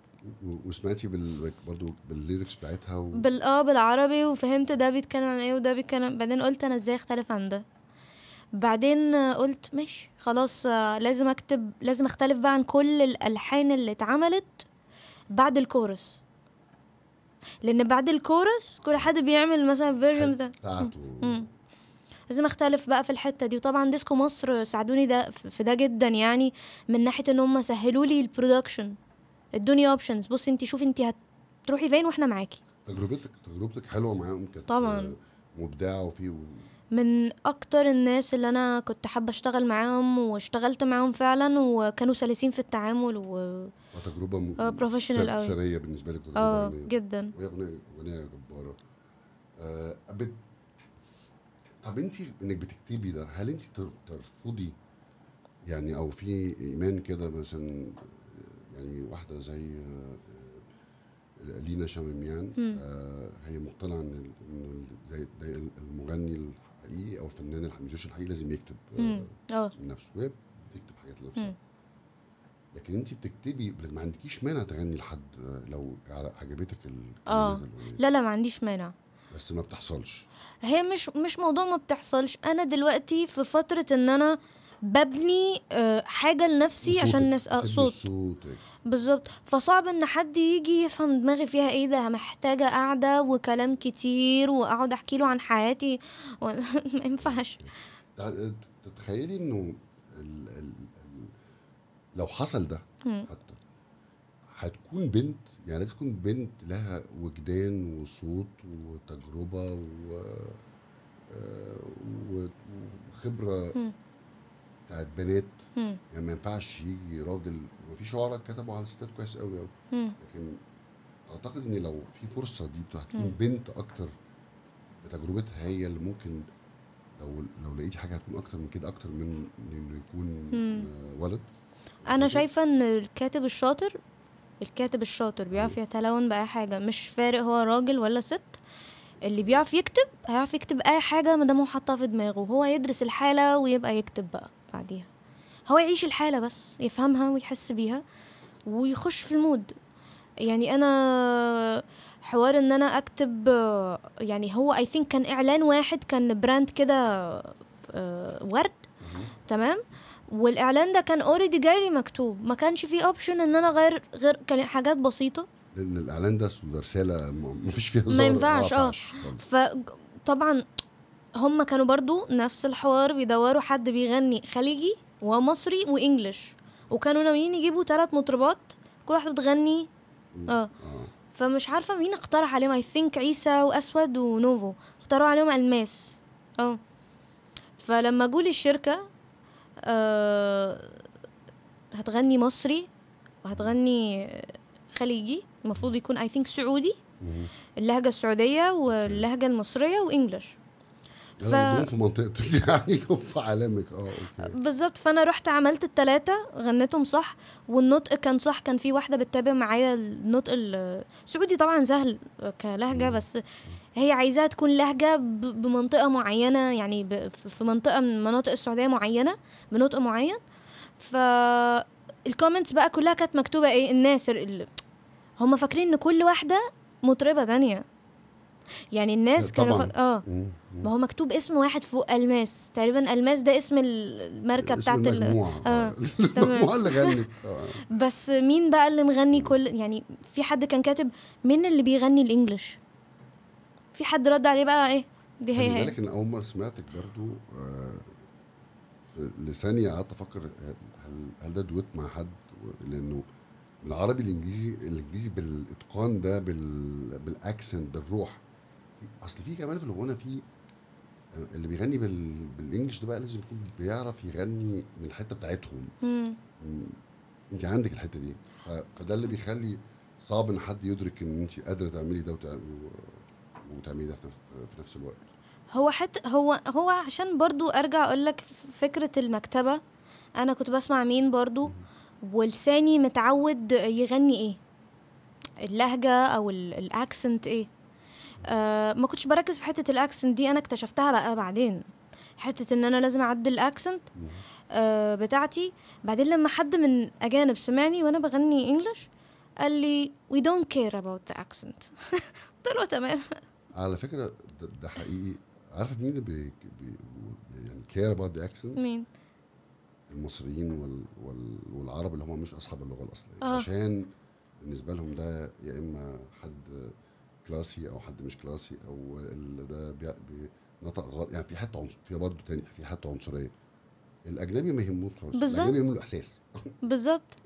وسمعتي بال... برضو بالليركس بتاعتها و... بال اه بالعربي وفهمت ده بيتكلم عن ايه وده بيتكلم بعدين قلت انا ازاي اختلف عن ده بعدين قلت ماشي خلاص لازم اكتب لازم اختلف بقى عن كل الالحان اللي اتعملت بعد الكورس لان بعد الكورس كل حد بيعمل مثلا فيرجن ده لازم اختلف بقى في الحته دي وطبعا ديسكو مصر ساعدوني ده في ده جدا يعني من ناحيه ان هم سهلوا لي البرودكشن ادوني اوبشنز بصي انت شوفي انت هتروحي فين واحنا معاكي تجربتك تجربتك حلوه معاهم كانت طبعا مبدعه وفي من اكتر الناس اللي انا كنت حابه اشتغل معاهم واشتغلت معاهم فعلا وكانوا سلسين في التعامل و آه، تجربه م... بروفيشنال قوي سريه بالنسبه لك اه جدا وهي اغنيه جباره آه بت... طب انت انك بتكتبي ده هل انت ترفضي يعني او في ايمان كده مثلا آه، يعني واحده زي آه، لينا شاميميان آه هي مقتنعه ان زي المغني الحقيقي او الفنان الميوزيشن الحقيقي لازم يكتب اه, آه. من نفسه يكتب حاجات لنفسه لكن انت بتكتبي ما عندكيش مانع تغني لحد آه، لو عجبتك اه لا لا ما عنديش مانع بس ما بتحصلش هي مش مش موضوع ما بتحصلش انا دلوقتي في فتره ان انا ببني آه، حاجه لنفسي عشان الناس آه صوت بالظبط فصعب ان حد يجي يفهم دماغي فيها ايه ده محتاجه قاعده وكلام كتير واقعد احكي له عن حياتي و... ما ينفعش تتخيلي انه ال... ال... ال... لو حصل ده حتى هتكون بنت يعني لازم تكون بنت لها وجدان وصوت وتجربه و... آه، وخبره بتاعت بنات يعني ما ينفعش يجي راجل وفي شعراء كتبوا على الستات كويس قوي قوي لكن اعتقد ان لو في فرصه دي هتكون بنت اكتر بتجربتها هي اللي ممكن لو لو لقيتي حاجه هتكون اكتر من كده اكتر من انه يكون آه، ولد انا شايفه ان الكاتب الشاطر الكاتب الشاطر بيعرف يتلون باي حاجه مش فارق هو راجل ولا ست اللي بيعرف يكتب هيعرف يكتب اي حاجه ما دام هو حاطها في دماغه هو يدرس الحاله ويبقى يكتب بقى بعديها هو يعيش الحالة بس يفهمها ويحس بيها ويخش في المود يعني انا حوار ان انا اكتب يعني هو اي ثينك كان اعلان واحد كان براند كده آه، ورد تمام والاعلان ده كان اوريدي جاي لي مكتوب ما كانش فيه اوبشن ان انا غير غير كان حاجات بسيطه لان الاعلان ده رساله ما فيش فيها ما ينفعش اه فطبعا هم كانوا برضو نفس الحوار بيدوروا حد بيغني خليجي ومصري وانجلش وكانوا ناويين يجيبوا ثلاث مطربات كل واحده بتغني آه. اه فمش عارفه مين اقترح عليهم اي ثينك عيسى واسود ونوفو اختاروا عليهم الماس اه فلما جوا الشركه آه هتغني مصري وهتغني خليجي المفروض يكون اي ثينك سعودي اللهجه السعوديه واللهجه المصريه وانجلش ف... في منطقتك يعني في عالمك اه بالظبط فانا رحت عملت التلاتة غنيتهم صح والنطق كان صح كان في واحده بتتابع معايا النطق السعودي طبعا سهل كلهجه بس هي عايزاها تكون لهجه بمنطقه معينه يعني في منطقه من مناطق السعوديه معينه بنطق معين ف الكومنتس بقى كلها كانت مكتوبه ايه الناس هم فاكرين ان كل واحده مطربه تانية يعني الناس آه، كانوا اه ما هو مكتوب اسم واحد فوق الماس تقريبا الماس ده اسم الماركه بتاعت المجموعه اه, آه. المجموعه اللي غنت آه. بس مين بقى اللي مغني كل يعني في حد كان كاتب مين اللي بيغني الانجليش في حد رد عليه بقى ايه دي هي هي بالك ان اول مره سمعتك برضو آه لثانيه قعدت افكر هل هل ده دويت مع حد لانه العربي الانجليزي الانجليزي بالاتقان ده بال بالاكسنت بالروح اصل في كمان في الغنى في اللي بيغني بال... بالانجلش ده بقى لازم يكون بيعرف يغني من الحته بتاعتهم مم. انت عندك الحته دي ف... فده اللي بيخلي صعب ان حد يدرك ان انت قادره تعملي ده وتع... وتعملي ده في, نفس الوقت هو حت هو هو عشان برضو ارجع اقول لك فكره المكتبه انا كنت بسمع مين برضو ولساني متعود يغني ايه اللهجه او الاكسنت ايه آه، ما كنتش بركز في حته الاكسنت دي انا اكتشفتها بقى بعدين حته ان انا لازم اعدل الاكسنت آه بتاعتي بعدين لما حد من اجانب سمعني وانا بغني انجلش قال لي وي دونت كير اباوت ذا اكسنت قلت له تمام على فكره ده, ده حقيقي عارف مين اللي بي بي يعني كير اباوت ذا اكسنت مين المصريين وال وال والعرب اللي هم مش اصحاب اللغه الاصليه آه. عشان بالنسبه لهم ده يا اما حد كلاسي او حد مش كلاسي او ده بنطق غلط يعني في حته عنصر في برضه تاني في حته عنصريه الاجنبي ما يهموش خالص الاجنبي يهمه الاحساس بالظبط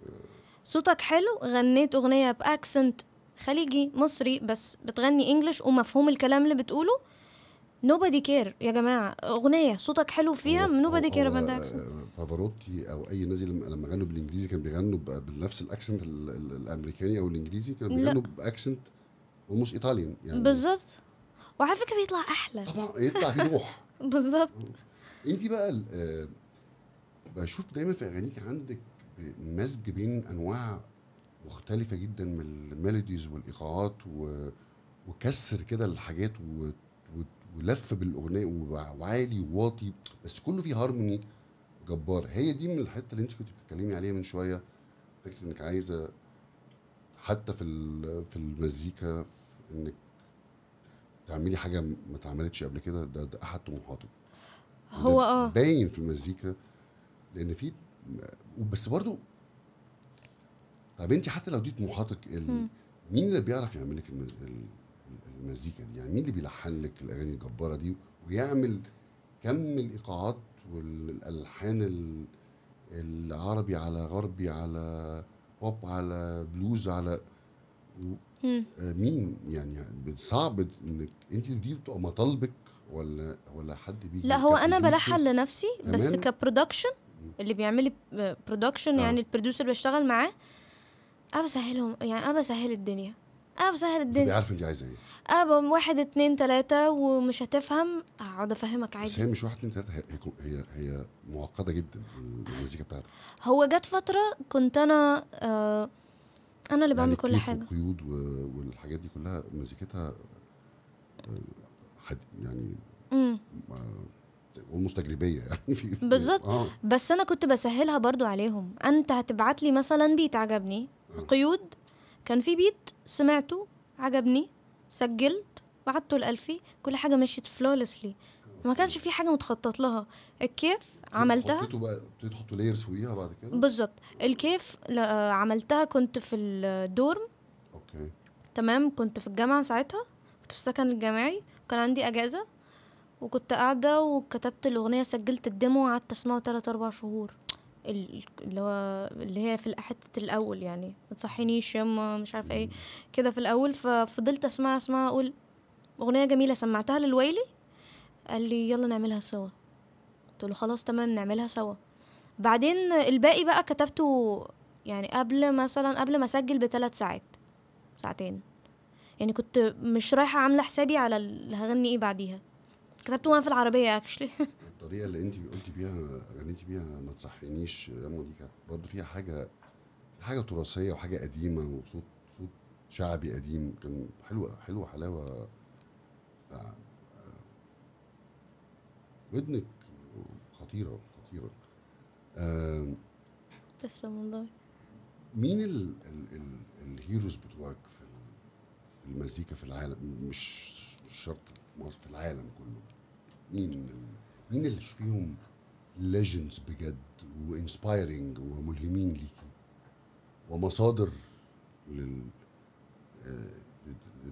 صوتك حلو غنيت اغنيه باكسنت خليجي مصري بس بتغني انجلش ومفهوم الكلام اللي بتقوله نوبادي كير يا جماعه اغنيه صوتك حلو فيها نوبادي كير باند بافاروتي او اي نازل لما غنوا بالانجليزي كان بيغنوا بنفس الاكسنت الامريكاني او الانجليزي كانوا بيغنوا باكسنت ومش ايطاليان يعني بالظبط وعلى فكره بيطلع احلى طبعا يطلع في روح بالظبط انت بقى آه، بشوف دايما في اغانيك عندك مزج بين انواع مختلفه جدا من الميلوديز والايقاعات و... وكسر كده الحاجات و... و... ولف بالاغنيه وعالي وواطي بس كله فيه هارموني جبار هي دي من الحته اللي انت كنت بتتكلمي عليها من شويه فكره انك عايزه حتى في في المزيكا انك تعملي حاجه ما اتعملتش قبل كده ده, ده احد طموحاتك هو اه باين في المزيكا لان في بس برضو طب انت حتى لو دي طموحاتك ال... مين اللي بيعرف يعمل لك المزيكا دي يعني مين اللي بيلحن لك الاغاني الجباره دي ويعمل كم الايقاعات والالحان العربي على غربي على بوب على بلوز على آه، مين يعني صعب انك انت دي بتبقى مطالبك ولا ولا حد بيجي لا هو انا بلحن لنفسي بس كبرودكشن اللي بيعمل برودكشن آه. يعني البروديوسر بشتغل معاه انا بسهلهم يعني انا بسهل الدنيا انا بسهل الدنيا عارفه انت عايزه ايه اه واحد اتنين تلاتة ومش هتفهم اقعد افهمك عادي بس هي مش واحد اتنين تلاتة هي هي, هي معقدة جدا المزيكا بتاعتها هو جت فترة كنت انا آه انا اللي بعمل يعني كل حاجه القيود والحاجات دي كلها مزيكتها آه، حد يعني اولموست تجريبيه يعني في بالظبط آه. بس انا كنت بسهلها برضو عليهم انت هتبعت لي مثلا بيت عجبني آه. قيود كان في بيت سمعته عجبني سجلت بعته لألفي كل حاجه مشيت فلولسلي ما كانش في حاجه متخطط لها الكيف عملتها ابتديتوا تحطوا لايرز فوقيها بعد كده بالظبط الكيف آه، عملتها كنت في الدورم اوكي تمام كنت في الجامعه ساعتها كنت في السكن الجامعي كان عندي اجازه وكنت قاعده وكتبت الاغنيه سجلت الديمو وقعدت اسمعه 3 أربع شهور اللي هو اللي هي في حته الاول يعني ما تصحينيش يما مش عارفه ايه كده في الاول ففضلت اسمعها اسمعها اقول اغنيه جميله سمعتها للويلي قال لي يلا نعملها سوا قلت له خلاص تمام نعملها سوا بعدين الباقي بقى كتبته يعني قبل مثلا قبل ما اسجل بثلاث ساعات ساعتين يعني كنت مش رايحه عامله حسابي على اللي هغني ايه بعديها كتبته وانا في العربيه اكشلي الطريقه اللي انت قلتي بيها غنيتي بيها ما تصحينيش يا دي كانت برضه فيها حاجه حاجه تراثيه وحاجه قديمه وصوت صوت شعبي قديم كان حلوه حلوه حلاوه ودنك خطيره خطيره آه، تسلم والله مين ال ال ال الهيروز بتوعك في المزيكا في العالم مش شرط في مصر في العالم كله مين مين اللي فيهم ليجندز بجد وانسبايرنج وملهمين ليكي ومصادر لل آه،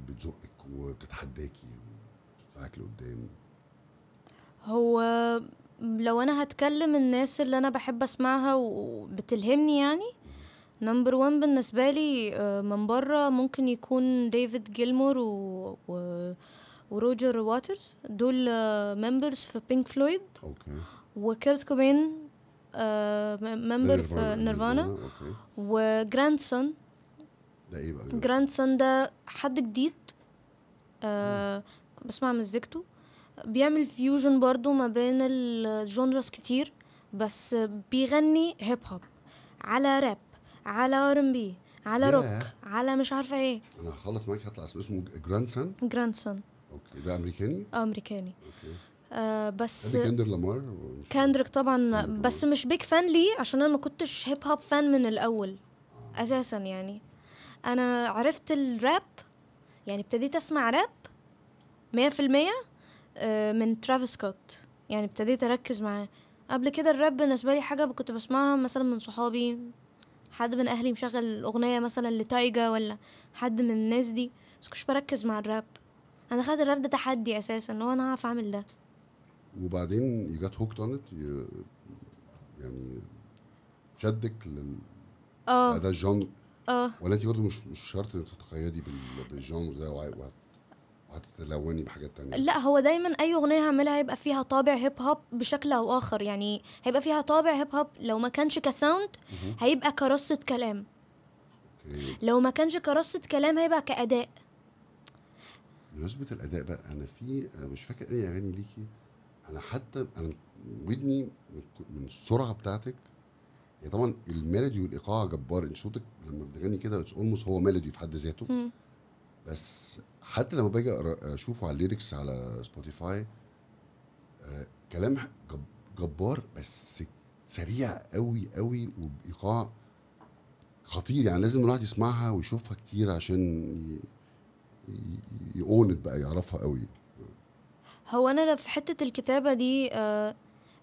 بتزقك وبتتحداكي وبتدفعك لقدام هو لو انا هتكلم الناس اللي انا بحب اسمعها وبتلهمني يعني نمبر وان بالنسبة لي آه، من بره ممكن يكون ديفيد جيلمور و... و... وروجر واترز دول ممبرز آه، في بينك فلويد اوكي وكيرت كوبين آه، ممبر في نيرفانا وجراند سون ده ايه بقى جراند سون ده حد جديد بسمع مزيكته بيعمل فيوجن برضو ما بين الجونرز كتير بس بيغني هيب هوب على راب على ار ام بي على yeah. روك على مش عارفه ايه انا هخلص معاك هطلع اسمه اسمه جراند سان جراند اوكي ده امريكاني آه، امريكاني okay. آه بس كاندر لامار كاندر طبعا بس مش بيك فان ليه عشان انا ما كنتش هيب هوب فان من الاول آه. اساسا يعني انا عرفت الراب يعني ابتديت اسمع راب مية في المية آه، من ترافيس سكوت يعني ابتديت اركز معاه قبل كده الراب بالنسبه لي حاجه كنت بسمعها مثلا من صحابي حد من اهلي مشغل اغنيه مثلا لتايجا ولا حد من الناس دي بس كنتش بركز مع الراب انا خدت الراب ده تحدي اساسا ان هو انا هعرف اعمل ده وبعدين يجات هوك تانت يعني شدك لل اه ده الجانر اه ولا انت برضه مش مش شرط انك تتقيدي بالجانر ده وهتتلوني بحاجات تانية لا هو دايما اي اغنيه هعملها هيبقى فيها طابع هيب هوب بشكل او اخر يعني هيبقى فيها طابع هيب هوب لو ما كانش كساوند هيبقى كرصه كلام أوكي. لو ما كانش كرصه كلام هيبقى كاداء بمناسبه الاداء بقى انا في أنا مش فاكر اي اغاني ليكي انا حتى انا ودني من السرعه بتاعتك يعني طبعا الميلودي والايقاع جبار انت صوتك لما بتغني كده اتس اولموست هو ميلودي في حد ذاته بس حتى لما باجي اشوفه على الليركس على سبوتيفاي آه، كلام جبار بس سريع قوي قوي وبايقاع خطير يعني لازم الواحد يسمعها ويشوفها كتير عشان يقونت بقى يعرفها قوي هو انا في حته الكتابه دي آه،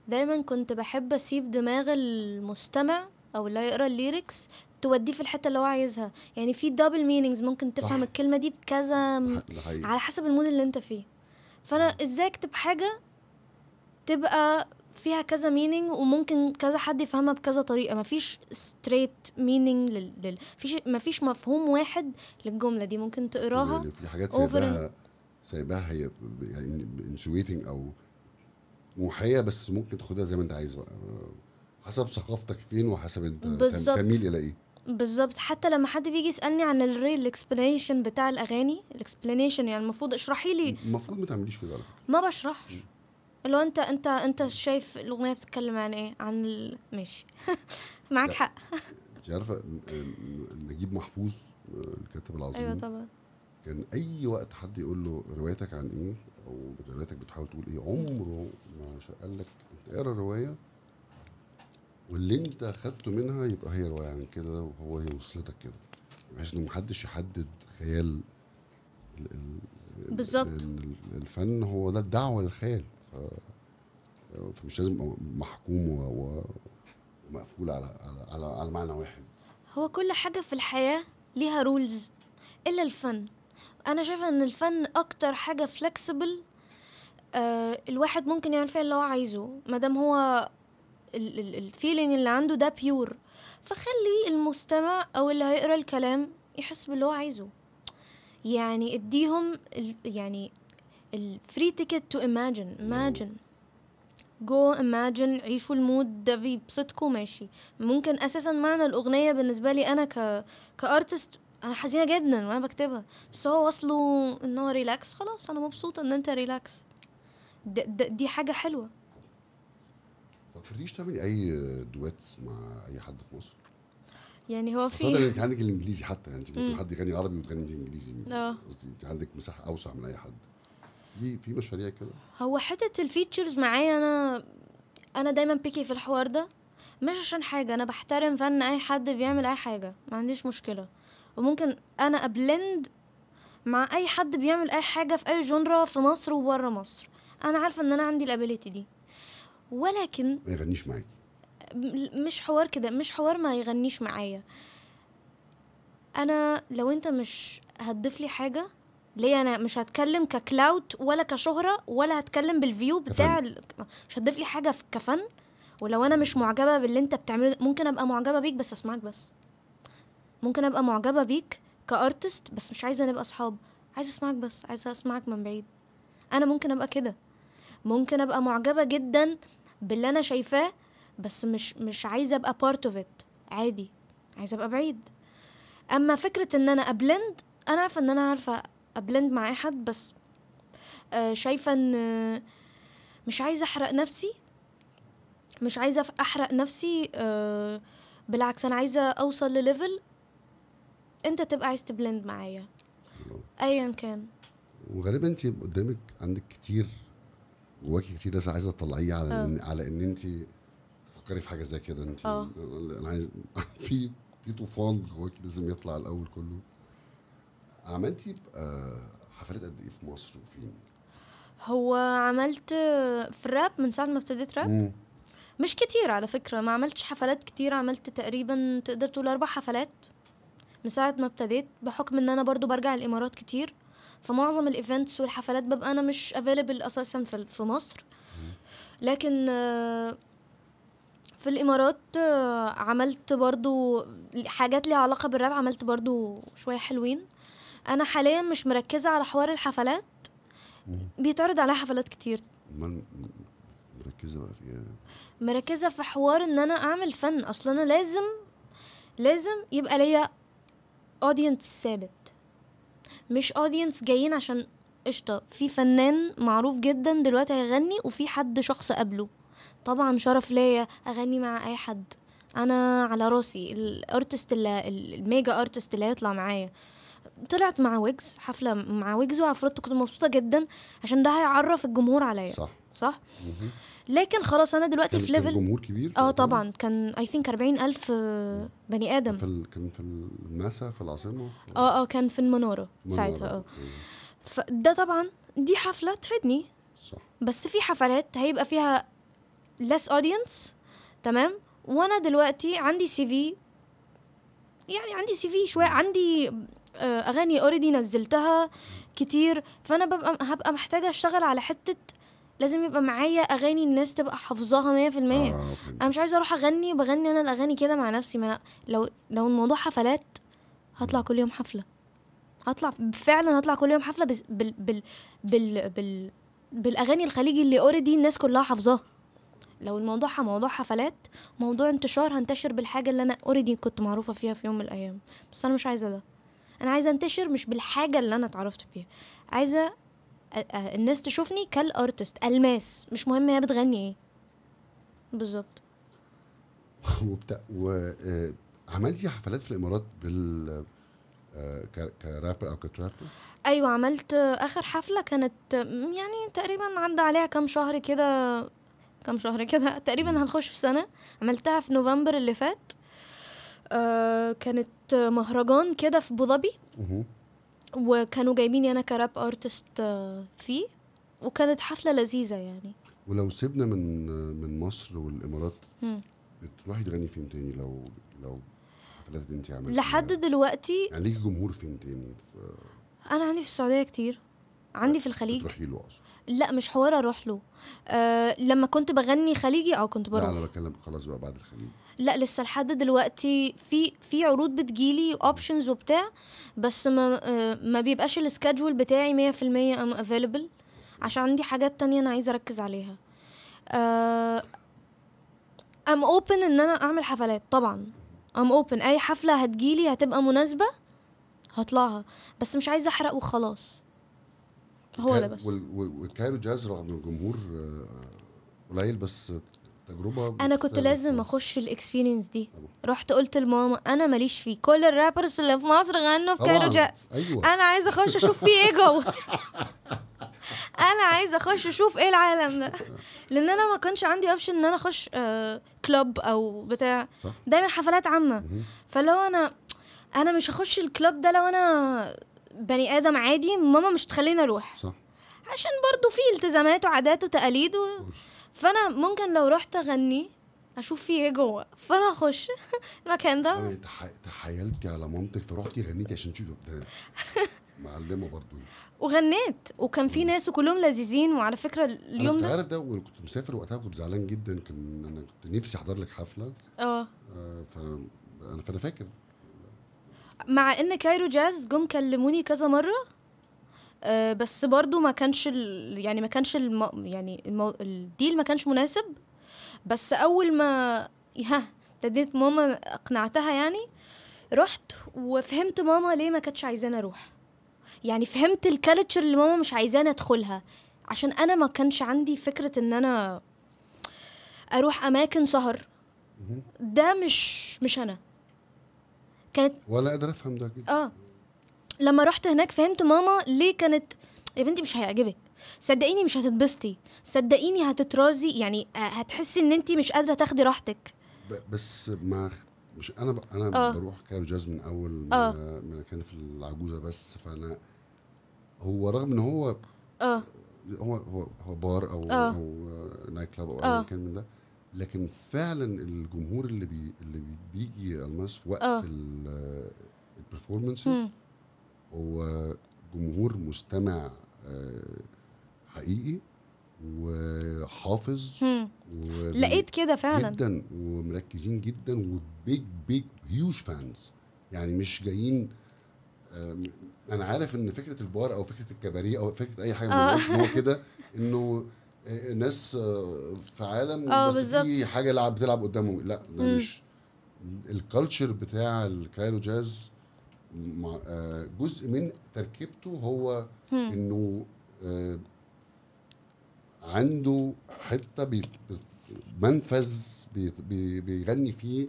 دايما كنت بحب اسيب دماغ المستمع او اللي هيقرا الليركس توديه في الحته اللي هو عايزها يعني في دبل مينينجز ممكن تفهم صح. الكلمه دي بكذا م... على حسب المود اللي انت فيه فانا ازاي اكتب حاجه تبقى فيها كذا مينينج وممكن كذا حد يفهمها بكذا طريقه مفيش ستريت مينينج لل... لل... فيش مفيش مفهوم واحد للجمله دي ممكن تقراها في حاجات سايباها سايباها هي يعني او موحيه بس ممكن تاخدها زي ما انت عايز بقى حسب ثقافتك فين وحسب انت تميل الى ايه بالظبط حتى لما حد بيجي يسالني عن الريل الاكسبلانيشن بتاع الاغاني الاكسبلانيشن يعني المفروض اشرحي لي المفروض ما تعمليش كده ما بشرحش اللي هو انت انت انت شايف الاغنيه بتتكلم عن ايه عن ال... ماشي معاك حق انت عارفه نجيب محفوظ آه، الكاتب العظيم ايوه طبعا كان اي وقت حد يقول له روايتك عن ايه او روايتك بتحاول تقول ايه عمره ما قال لك اقرا الروايه واللي انت اخدته منها يبقى هي روايه عن كده وهو هي وصلتك كده بحيث انه محدش يحدد خيال بالظبط الفن هو ده الدعوه للخيال ف... فمش لازم محكوم ومقفول على على على, على معنى واحد هو كل حاجه في الحياه ليها رولز الا الفن انا شايفه ان الفن اكتر حاجه فلكسبل آه الواحد ممكن يعمل فيها اللي هو عايزه ما دام هو الفيلينج اللي عنده ده بيور فخلي المستمع او اللي هيقرا الكلام يحس باللي هو عايزه يعني اديهم يعني الفري تيكت تو ايماجن imagine جو imagine عيشوا المود ده بيبسطكم ماشي ممكن اساسا معنى الاغنيه بالنسبه لي انا ك كارتست انا حزينه جدا وانا بكتبها بس هو وصله ان هو ريلاكس خلاص انا مبسوطه ان انت ريلاكس دي حاجه حلوه فكرتيش تعملي اي دويتس مع اي حد في مصر؟ يعني هو في صدق انت عندك الانجليزي حتى يعني انت حد يغني عربي وتغني انت انجليزي اه قصدي انت عندك مساحه اوسع من اي حد في في مشاريع كده هو حته الفيتشرز معايا انا انا دايما بيكي في الحوار ده مش عشان حاجه انا بحترم فن اي حد بيعمل اي حاجه ما عنديش مشكله وممكن انا ابلند مع اي حد بيعمل اي حاجه في اي جونرا في مصر وبره مصر انا عارفه ان انا عندي الابيليتي دي ولكن ما يغنيش معاكي مش حوار كده مش حوار ما يغنيش معايا انا لو انت مش هتضيف لي حاجه ليه انا مش هتكلم ككلاوت ولا كشهره ولا هتكلم بالفيو بتاع ال... مش هتضيف لي حاجه في كفن ولو انا مش معجبه باللي انت بتعمله ممكن ابقى معجبه بيك بس اسمعك بس ممكن ابقى معجبه بيك كارتست بس مش عايزه نبقى اصحاب عايزه اسمعك بس عايزه اسمعك من بعيد انا ممكن ابقى كده ممكن ابقى معجبه جدا باللي انا شايفاه بس مش مش عايزه ابقى بارت اوف ات عادي عايزه ابقى بعيد اما فكره ان انا ابلند انا عارفه ان انا عارفه ابلند مع اي حد بس آه، شايفه ان مش عايزه احرق نفسي مش عايزه احرق نفسي آه، بالعكس انا عايزه اوصل لليفل انت تبقى عايز تبلند معايا ايا كان وغالبا انت قدامك عندك كتير جواكي كتير لسه عايزه تطلعيه على اه. إن على ان انت تفكري في حاجه زي كده انت اه انا عايز في في طوفان جواكي لازم يطلع الاول كله عملتي حفلات قد ايه في مصر وفين؟ هو عملت في الراب من ساعه ما ابتديت راب مم. مش كتير على فكره ما عملتش حفلات كتير عملت تقريبا تقدر تقول اربع حفلات من ساعه ما ابتديت بحكم ان انا برضو برجع الامارات كتير فمعظم الايفنتس والحفلات ببقى انا مش افيلبل اساسا في مصر لكن آه، في الامارات آه، عملت برضو حاجات ليها علاقه بالراب عملت برضو شويه حلوين انا حاليا مش مركزه على حوار الحفلات بيتعرض عليها حفلات كتير مركزه بقى في إيه؟ مركزه في حوار ان انا اعمل فن اصلا انا لازم لازم يبقى ليا اودينس ثابت مش اودينس جايين عشان قشطه في فنان معروف جدا دلوقتي هيغني وفي حد شخص قبله طبعا شرف ليا اغني مع اي حد انا على راسي الارتست اللي الميجا ارتست اللي هيطلع معايا طلعت مع ويجز حفله مع ويجز وعفرت كنت مبسوطه جدا عشان ده هيعرف الجمهور عليا صح صح لكن خلاص انا دلوقتي في ليفل جمهور كبير اه طبعا كان اي ثينك 40000 بني ادم في ال... كان في الماسا في العاصمه اه اه كان في المناره ساعتها اه فده طبعا دي حفله تفيدني صح بس في حفلات هيبقى فيها less audience تمام وانا دلوقتي عندي سي في يعني عندي سي في شويه عندي آه، اغاني اوريدي نزلتها كتير فانا ببقى هبقى محتاجه اشتغل على حته لازم يبقى معايا اغاني الناس تبقى حافظاها 100% آه، انا مش عايزه اروح اغني بغني انا الاغاني كده مع نفسي ما أنا لو لو الموضوع حفلات هطلع كل يوم حفله هطلع فعلا هطلع كل يوم حفله بس بال بال بال بال بالاغاني الخليجي اللي اوريدي الناس كلها حافظاها لو الموضوع موضوع حفلات موضوع انتشار هنتشر بالحاجه اللي انا اوريدي كنت معروفه فيها في يوم من الايام بس انا مش عايزه ده انا عايزه انتشر مش بالحاجه اللي انا اتعرفت بيها عايزه الناس تشوفني كالارتست الماس مش مهم هي بتغني ايه بالظبط وبتا... وعملتي آه، حفلات في الامارات بال آه، كرابر او كترابر ايوه عملت اخر حفله كانت يعني تقريبا عدى عليها كام شهر كده كام شهر كده تقريبا هنخش في سنه عملتها في نوفمبر اللي فات آه كانت مهرجان كده في ابو ظبي وكانوا جايبيني انا كراب ارتست آه، فيه وكانت حفله لذيذه يعني ولو سيبنا من من مصر والامارات بتروحي تغني فين تاني لو لو حفلات انت عملتيها لحد دلوقتي يعني ليكي جمهور فين تاني في انا عندي في السعوديه كتير عندي في الخليج بتروحي له اصلا لا مش حوار اروح له آه لما كنت بغني خليجي اه كنت بروح لا انا بتكلم خلاص بقى بعد الخليج لا لسه لحد دلوقتي في في عروض بتجيلي اوبشنز وبتاع بس ما ما بيبقاش السكادجول بتاعي في المية ام افيلبل عشان عندي حاجات تانية انا عايزه اركز عليها ام آه، اوبن ان انا اعمل حفلات طبعا ام اوبن اي حفله هتجيلي هتبقى مناسبه هطلعها بس مش عايزه احرق وخلاص هو ده بس والكايرو جاز رغم الجمهور آه، قليل بس تجربه انا كنت لازم اخش الاكسبيرينس دي رحت قلت لماما انا ماليش فيه كل الرابرز اللي في مصر غنوا في كايرو جاز أيوة. انا عايزه اخش اشوف فيه ايه جوه انا عايزه اخش اشوف ايه العالم ده لان انا ما كانش عندي اوبشن ان انا اخش آه كلوب او بتاع صح. دايما حفلات عامه فلو انا انا مش هخش الكلوب ده لو انا بني ادم عادي ماما مش تخليني اروح صح عشان برضو في التزامات وعادات وتقاليد و... فانا ممكن لو رحت اغني اشوف في ايه جوه فانا اخش المكان ده تحيلتي على منطق فرحتي غنيتي عشان تشوفي معلمه برضو وغنيت وكان في ناس وكلهم لذيذين وعلى فكره اليوم ده عارف ده وكنت مسافر وقتها كنت زعلان جدا كان انا كنت نفسي احضر لك حفله اه, آه، فانا فاكر مع ان كايرو جاز جم كلموني كذا مره آه، بس برضو ما كانش ال... يعني ما كانش الم يعني المو الديل ما كانش مناسب بس اول ما ها ابتديت ماما اقنعتها يعني رحت وفهمت ماما ليه ما كانتش عايزاني اروح يعني فهمت الكالتشر اللي ماما مش عايزاني ادخلها عشان انا ما كانش عندي فكره ان انا اروح اماكن سهر ده مش مش انا كانت ولا قادره افهم ده جدا اه لما رحت هناك فهمت ماما ليه كانت يا بنتي مش هيعجبك صدقيني مش هتتبسطي صدقيني هتترازي يعني آه، هتحسي ان انت مش قادره تاخدي راحتك بس ما مش انا ب... انا أوه. بروح كاب جاز من اول آه. ما, آه. كان في العجوزه بس فانا هو رغم ان هو اه هو هو هو بار او أوه. او نايت كلاب او اي آه. كان من ده لكن فعلا الجمهور اللي بي اللي بيجي الماس في وقت البرفورمانسز هو جمهور مستمع آه، حقيقي وحافظ لقيت كده فعلا جدا ومركزين جدا وبيج بيج هيوج فانز يعني مش جايين انا عارف ان فكره البار او فكره الكباريه او فكره اي حاجه آه. هو كده انه آه، ناس آه، في عالم آه بس في حاجه لعب بتلعب قدامهم لا ده مش الكالتشر بتاع الكايرو جاز آه، جزء من تركيبته هو انه آه، عنده حته منفذ بيغني فيه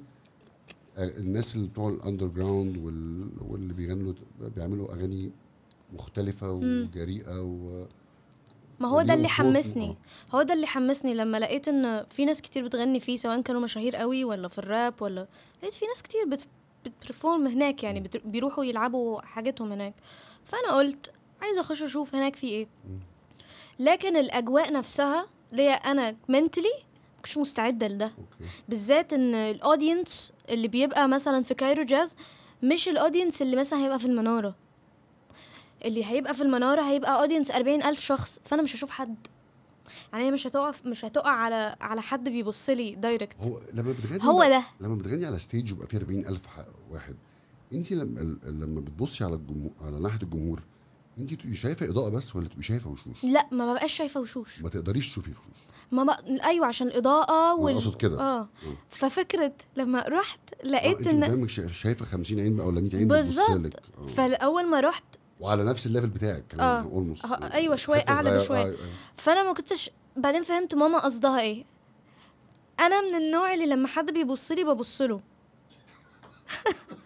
آه، الناس اللي بتوع الاندر جراوند واللي بيغنوا بيعملوا اغاني مختلفه وجريئه و ما هو ده اللي حمسني هو ده اللي حمسني لما لقيت ان في ناس كتير بتغني فيه سواء كانوا مشاهير قوي ولا في الراب ولا لقيت في ناس كتير بت... بتبرفورم هناك يعني بيروحوا يلعبوا حاجتهم هناك فانا قلت عايزه اخش اشوف هناك في ايه لكن الاجواء نفسها ليا انا منتلي مش مستعده لده بالذات ان الاودينس اللي بيبقى مثلا في كايرو جاز مش الاودينس اللي مثلا هيبقى في المناره اللي هيبقى في المناره هيبقى اودينس أربعين ألف شخص فانا مش هشوف حد يعني هي مش هتقف مش هتقع على على حد بيبص لي دايركت هو لما بتغني هو ده لما بتغني على ستيج ويبقى فيه 40000 واحد انت لما لما بتبصي على الجمهور على ناحيه الجمهور انت تبقي شايفه اضاءه بس ولا تبقي شايفه وشوش لا ما ببقاش شايفه وشوش ما تقدريش تشوفي وشوش ما بق... ايوه عشان الاضاءه وال اقصد كده اه, آه. ففكره لما رحت آه، لقيت آه، ان قدامك شايفه 50 عين او 100 عين بالظبط آه. فالاول ما رحت وعلى نفس الليفل بتاعك كان آه. اولموست أه، ايوه يعني شويه اعلى بشويه آه،, آه. فانا ما كنتش بعدين فهمت ماما قصدها ايه انا من النوع اللي لما حد بيبص لي ببص له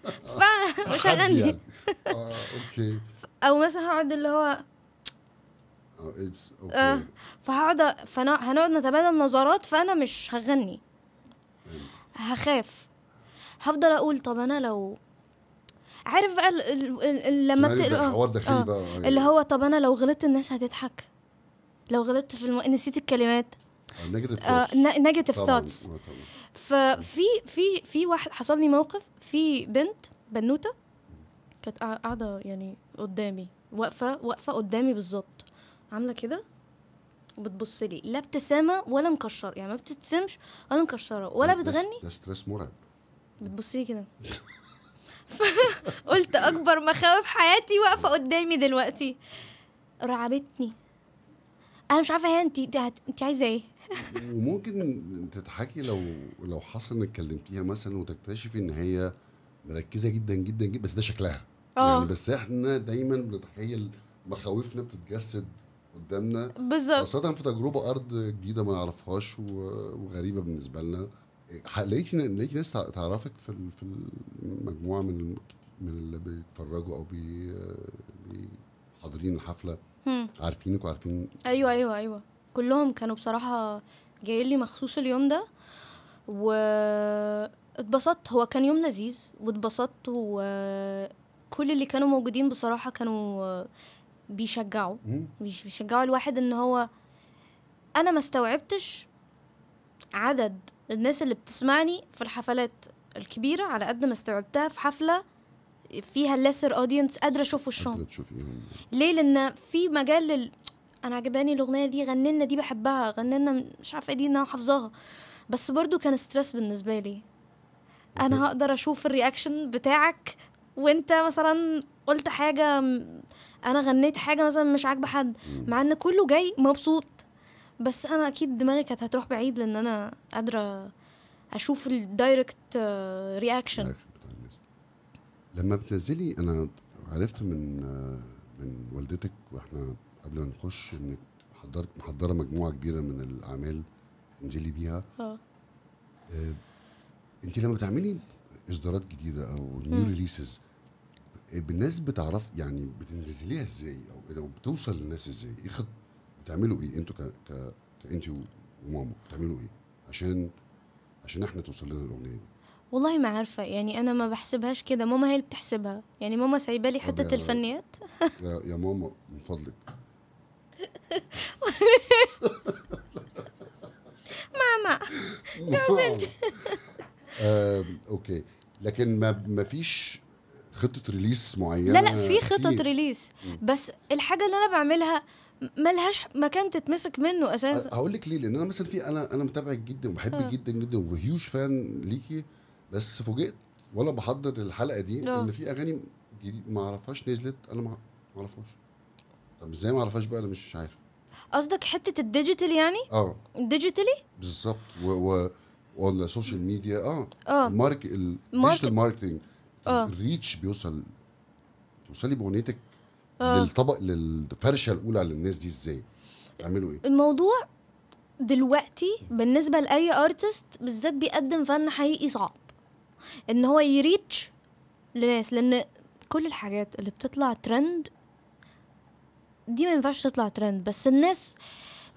فشغلني يعني. اه اوكي او مثلا هقعد اللي هو اه, آه، فهقعد فانا هنقعد نتبادل نظرات فانا مش هغني هخاف هفضل اقول طب انا لو عارف بقى لما بتقرا الحوار ده فيه آه، بقى يعني. اللي هو طب انا لو غلطت الناس هتضحك لو غلطت في الم... نسيت الكلمات نيجاتيف ثوتس ففي في في واحد حصل لي موقف في بنت بنوته كانت قاعده يعني قدامي واقفه واقفه قدامي بالظبط عامله كده وبتبص لي لا ابتسامه ولا مكشره يعني ما بتبتسمش ولا مكشره ولا بتغني ده ستريس مرعب بتبص لي كده قلت اكبر مخاوف حياتي واقفه قدامي دلوقتي رعبتني انا مش عارفه هي انت انت عايزه ايه وممكن تضحكي لو لو حصل انك كلمتيها مثلا وتكتشفي ان هي مركزه جدا جدا جدا بس ده شكلها أوه. يعني بس احنا دايما بنتخيل مخاوفنا بتتجسد قدامنا بالظبط خاصه في تجربه ارض جديده ما نعرفهاش وغريبه بالنسبه لنا لقيت لقيت ناس تعرفك في في مجموعه من من اللي بيتفرجوا او بي حاضرين الحفله عارفينك وعارفين ايوه ايوه ايوه كلهم كانوا بصراحه جايين لي مخصوص اليوم ده و اتبسطت هو كان يوم لذيذ واتبسطت وكل اللي كانوا موجودين بصراحه كانوا بيشجعوا مش بيشجعوا الواحد ان هو انا ما استوعبتش عدد الناس اللي بتسمعني في الحفلات الكبيره على قد ما استوعبتها في حفله فيها الليسر اودينس قادره اشوف وشهم إيه. ليه لان في مجال لل... انا عجباني الاغنيه دي غنينا دي بحبها غنينا مش عارفه إيه دي انا حافظاها بس برضو كان ستريس بالنسبه لي انا هقدر اشوف الرياكشن بتاعك وانت مثلا قلت حاجه انا غنيت حاجه مثلا مش عاجبه حد مع ان كله جاي مبسوط بس انا اكيد دماغي كانت هتروح بعيد لان انا قادره اشوف الدايركت آه، طيب، رياكشن لما بتنزلي انا عرفت من آه، من والدتك واحنا قبل ما نخش انك حضرت محضره مجموعه كبيره من الاعمال تنزلي بيها آه. اه انت لما بتعملي اصدارات جديده او نيو ريليسز الناس بتعرف يعني بتنزليها ازاي او بتوصل للناس ازاي ايه خط بتعملوا ايه انتوا ك... ك... كانت وماما بتعملوا ايه عشان عشان احنا توصل لنا الاغنيه دي والله ما عارفة يعني أنا ما بحسبهاش كده ماما هي اللي بتحسبها يعني ماما سايبة لي حتة الفنيات يا, يا ماما من فضلك ماما كملت آه، اوكي لكن ما ما فيش خطه ريليس معينه لا لا في خطط ريليس بس الحاجه اللي انا بعملها ملهاش مكان تتمسك منه اساسا هقول لك ليه لان انا مثلا في انا انا متابعك جدا وبحبك آه. جدا جدا وهيوش فان ليكي بس فوجئت وانا بحضر الحلقه دي آه. ان في اغاني ما اعرفهاش نزلت انا ما اعرفهاش طب ازاي ما اعرفهاش بقى انا مش عارف قصدك حته الديجيتال يعني اه ديجيتالي بالظبط و, و... ولا سوشيال ميديا اه اه مارك الديجيتال ماركتنج الريتش بيوصل توصلي باغنيتك آه. للطبق للفرشه الاولى للناس دي ازاي تعملوا ايه الموضوع دلوقتي بالنسبه لاي ارتست بالذات بيقدم فن حقيقي صعب ان هو يريتش لناس لان كل الحاجات اللي بتطلع ترند دي ما ينفعش تطلع ترند بس الناس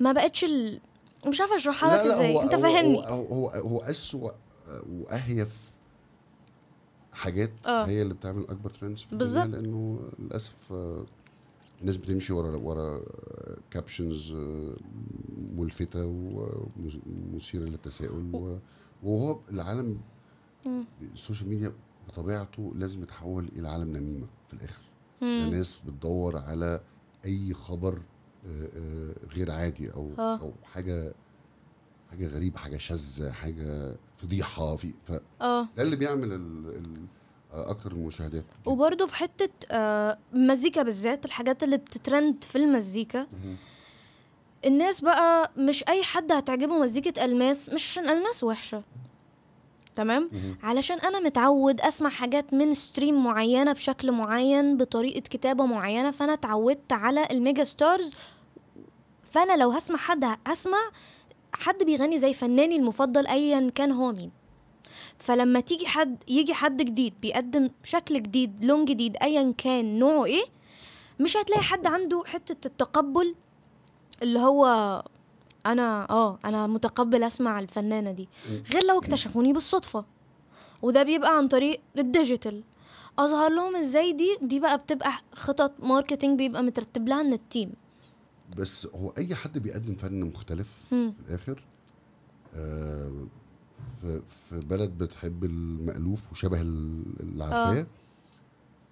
ما بقتش ال... مش عارفه اشرحها لك ازاي انت فاهمني هو هو هو, هو اسوأ واهيف حاجات آه. هي اللي بتعمل اكبر ترندز في الدنيا لانه للاسف آه، الناس بتمشي ورا ورا كابشنز آه، آه، ملفته ومثيره للتساؤل وهو العالم السوشيال ميديا بطبيعته لازم يتحول الى عالم نميمه في الاخر يعني الناس بتدور على اي خبر غير عادي او او حاجه حاجه غريبه حاجه شاذه حاجه فضيحه في ف اه ده اللي بيعمل ال... ال... آه، اكتر المشاهدات وبرده في حته آه مزيكا بالذات الحاجات اللي بتترند في المزيكا الناس بقى مش اي حد هتعجبه مزيكه الماس مش عشان الماس وحشه تمام علشان انا متعود اسمع حاجات من ستريم معينه بشكل معين بطريقه كتابه معينه فانا اتعودت على الميجا ستارز فانا لو هسمع حد هسمع حد بيغني زي فناني المفضل ايا كان هو مين فلما تيجي حد يجي حد جديد بيقدم شكل جديد لون جديد ايا كان نوعه ايه مش هتلاقي حد عنده حته التقبل اللي هو انا اه انا متقبل اسمع الفنانه دي غير لو اكتشفوني بالصدفه وده بيبقى عن طريق الديجيتال اظهر لهم ازاي دي دي بقى بتبقى خطط ماركتينج بيبقى مترتب لها من التيم بس هو اي حد بيقدم فن مختلف في الاخر آه في, في بلد بتحب المألوف وشبه اللي آه. عارفاه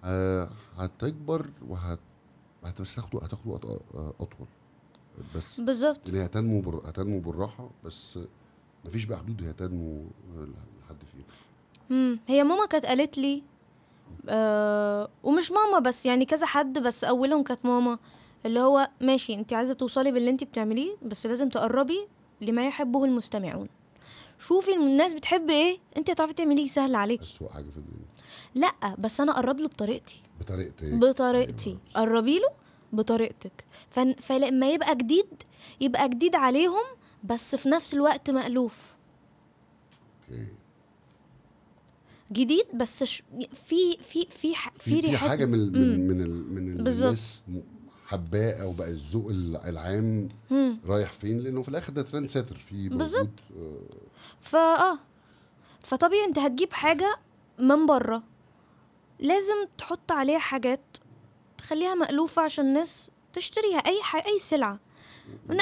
آه هتكبر وهت بس هتاخده هتاخده وقت اطول بس بالظبط يعني هتنمو بر... هتنمو بالراحه بس مفيش بقى حدود هي هتنمو لحد فين هي ماما كانت قالت لي آه ومش ماما بس يعني كذا حد بس اولهم كانت ماما آه اللي هو ماشي انت عايزه توصلي باللي انت بتعمليه بس لازم تقربي لما يحبه المستمعون شوفي الناس بتحب ايه انت هتعرفي تعمليه سهل عليكي اسوء حاجه في الدنيا لا بس انا اقرب له بطريقتي ايه؟ بطريقتي أيوة، بطريقتي قربي له بطريقتك فلما يبقى جديد يبقى جديد عليهم بس في نفس الوقت مألوف اوكي جديد بس ش... في في في ح... في, في, في حاجه من من من, من الناس حباه او بقى الذوق العام مم. رايح فين لانه في الاخر ده ترند ساتر في بالظبط فاه آه. فطبيعي انت هتجيب حاجه من بره لازم تحط عليها حاجات تخليها مألوفة عشان الناس تشتريها أي ح... أي سلعة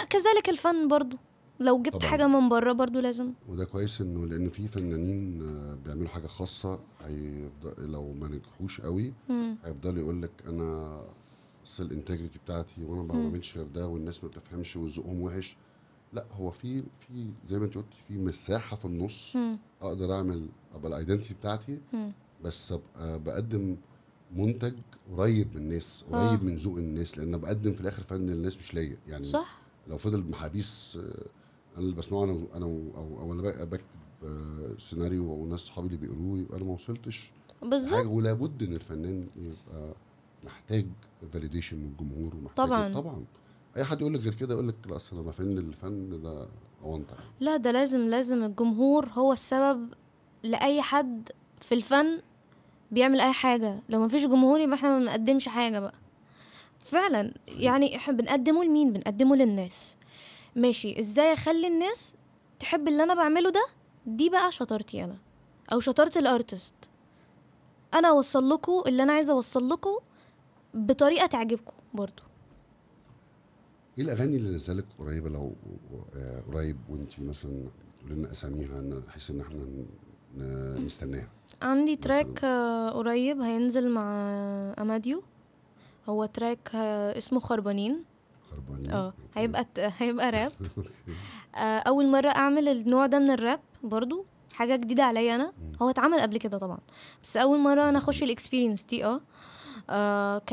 كذلك الفن برضو لو جبت طبعا. حاجة من بره برضو لازم وده كويس إنه لأن في فنانين آه، بيعملوا حاجة خاصة هيفضل لو ما نجحوش قوي هيفضل يقول لك أنا بس الانتجريتي بتاعتي وانا ما بعملش غير ده والناس ما بتفهمش وذوقهم وحش لا هو في في زي ما انت قلتي في مساحه في النص م. اقدر اعمل ابقى الايدنتي بتاعتي م. بس ابقى بقدم منتج قريب من الناس قريب آه. من ذوق الناس لان بقدم في الاخر فن للناس مش ليا يعني صح لو فضل محابيس آه، انا اللي بسمعه انا انا او او انا بكتب سيناريو آه، والناس اصحابي صحابي اللي بيقروه يبقى انا ما وصلتش بالظبط ولابد ان الفنان يبقى محتاج فاليديشن من الجمهور ومحتاج طبعا طبعا اي حد يقول لك غير كده يقول لك لا اصل انا فن الفن ده اونطه لا ده لازم لازم الجمهور هو السبب لاي حد في الفن بيعمل اي حاجه لو ما فيش جمهور يبقى احنا ما بنقدمش حاجه بقى فعلا يعني احنا بنقدمه لمين بنقدمه للناس ماشي ازاي اخلي الناس تحب اللي انا بعمله ده دي بقى شطارتي انا او شطاره الارتست انا اوصل لكم اللي انا عايزه اوصل لكم بطريقه تعجبكم برضو ايه الاغاني اللي نزلت قريبه لو آه، قريب وانت مثلا تقول لنا اساميها بحيث ان احنا نستناها عندي تراك آه، قريب هينزل مع اماديو هو تراك آه، اسمه خربانين خربانين اه هيبقى هيبقى راب اول مره اعمل النوع ده من الراب برضو حاجه جديده عليا انا هو اتعمل قبل كده طبعا بس اول مره انا اخش الاكسبيرينس دي اه آه، ك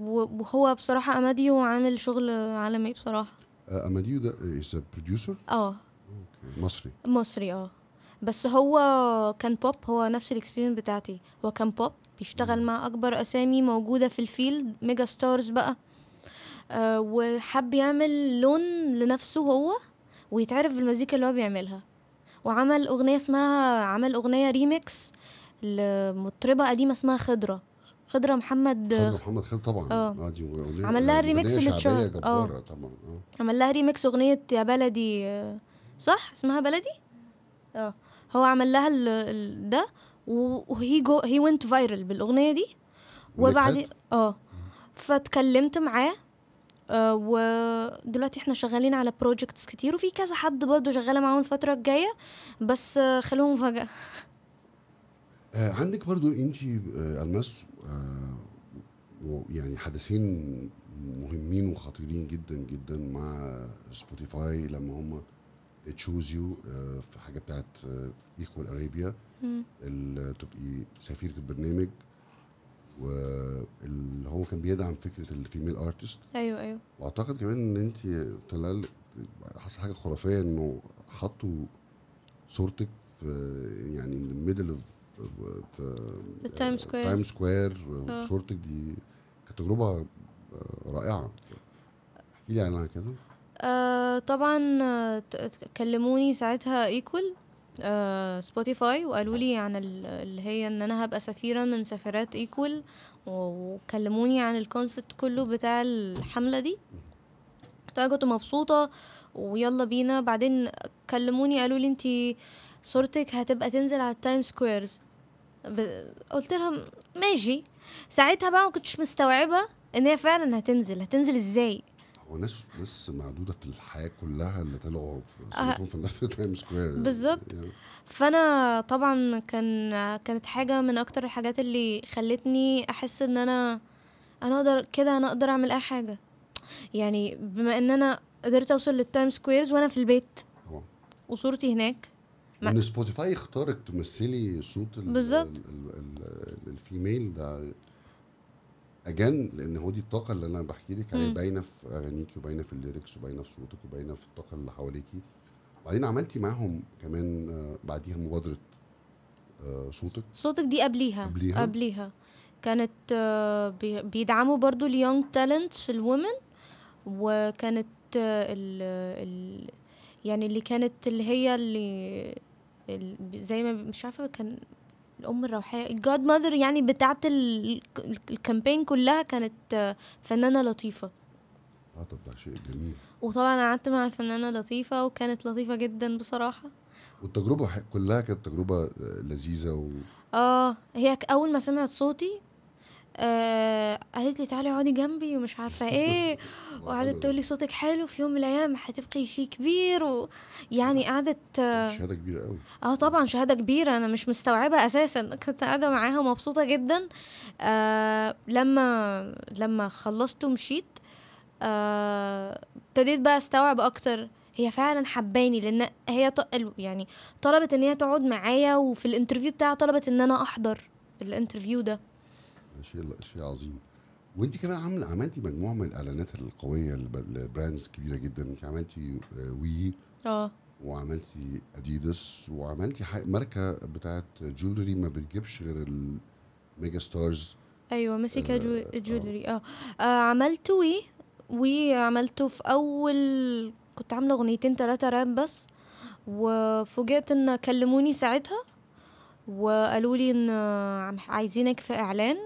وهو بصراحه اماديو عامل شغل عالمي بصراحه آه، اماديو ده از بروديوسر اه مصري مصري اه بس هو كان بوب هو نفس الاكسبيرينس بتاعتي هو كان بوب بيشتغل مع اكبر اسامي موجوده في الفيلد ميجا ستارز بقى آه، وحب يعمل لون لنفسه هو ويتعرف بالمزيكا اللي هو بيعملها وعمل اغنيه اسمها عمل اغنيه ريميكس لمطربه قديمه اسمها خضره خضره محمد خضره محمد خضره آه. يعني آه. طبعا اه عمل لها ريميكس اللي اه طبعا عمل لها ريميكس اغنيه يا بلدي صح اسمها بلدي اه هو عمل لها ال... ال... ده وهي جو هي ونت فايرل بالاغنيه دي وبعد اه فاتكلمت معاه آه ودلوقتي احنا شغالين على بروجكتس كتير وفي كذا حد برضه شغاله معاهم الفتره الجايه بس آه خلوهم مفاجاه آه عندك برضو انت آه الماس آه يعني حدثين مهمين وخطيرين جدا جدا مع سبوتيفاي لما هم تشوز يو آه، في حاجه بتاعت ايكوال آه، ارابيا تبقي سفيره البرنامج واللي هو كان بيدعم فكره الفيميل ارتست ايوه ايوه واعتقد كمان ان انت طلال حصل حاجه خرافيه انه حطوا صورتك في يعني ان the middle في تايم سكوير تايم سكوير وشورتك دي كانت تجربه آه، رائعه احكي لي عنها كده آه، طبعا كلموني ساعتها ايكول آه سبوتيفاي وقالوا لي عن اللي هي ان انا هبقى سفيره من سفيرات ايكول وكلموني عن الكونسبت كله بتاع الحمله دي فانا كنت مبسوطه ويلا بينا بعدين كلموني قالوا لي انتي صورتك هتبقى تنزل على التايم سكويرز قلت لهم ماشي ساعتها بقى ما كنتش مستوعبه ان هي فعلا هتنزل هتنزل ازاي هو ناس ناس معدوده في الحياه كلها اللي طلعوا في آه. في نفس تايم سكوير بالظبط فانا طبعا كان كانت حاجه من اكتر الحاجات اللي خلتني احس ان انا انا اقدر كده انا اقدر اعمل اي حاجه يعني بما ان انا قدرت اوصل للتايم سكويرز وانا في البيت وصورتي هناك ما ان سبوتيفاي اختارك تمثلي صوت بالظبط الفيميل ده اجان لان هو دي الطاقه اللي انا بحكي لك عليها باينه في اغانيكي وباينه في الليركس وباينه في صوتك وباينه في الطاقه اللي حواليكي بعدين عملتي معاهم كمان آه، بعديها مبادره آه، صوتك صوتك دي قبليها قبليها, قبليها. كانت آه، بيدعموا برضو اليونج تالنتس الومن وكانت ال ال يعني اللي كانت اللي هي اللي زي ما مش عارفه كان الام الروحيه الجاد ماذر يعني بتاعه الكامبين كلها كانت فنانه لطيفه اه طب ده شيء جميل وطبعا قعدت مع الفنانه لطيفه وكانت لطيفه جدا بصراحه والتجربه كلها كانت تجربه لذيذه و... اه هي اول ما سمعت صوتي آه قالت لي تعالي اقعدي جنبي ومش عارفه ايه وقعدت تقول لي صوتك حلو في يوم من الايام هتبقي شيء كبير ويعني قعدت آه شهاده كبيره قوي اه طبعا شهاده كبيره انا مش مستوعبه اساسا كنت قاعده معاها مبسوطه جدا آه لما لما خلصت ومشيت آه، ابتديت آه بقى استوعب اكتر هي فعلا حباني لان هي يعني طلبت ان هي تقعد معايا وفي الانترفيو بتاعها طلبت ان انا احضر الانترفيو ده شيء شيء عظيم وانت كمان عامله عملتي مجموعه من الاعلانات القويه لبراندز كبيره جدا انت عملتي آه، وي اه وعملتي اديدس وعملتي ماركه بتاعت جولري ما بتجيبش غير الميجا ستارز ايوه مسيكا آه،, آه جولري آه. آه. عملت وي وي عملته في اول كنت عامله اغنيتين تلاتة راب بس وفوجئت ان كلموني ساعتها وقالوا لي ان عايزينك في اعلان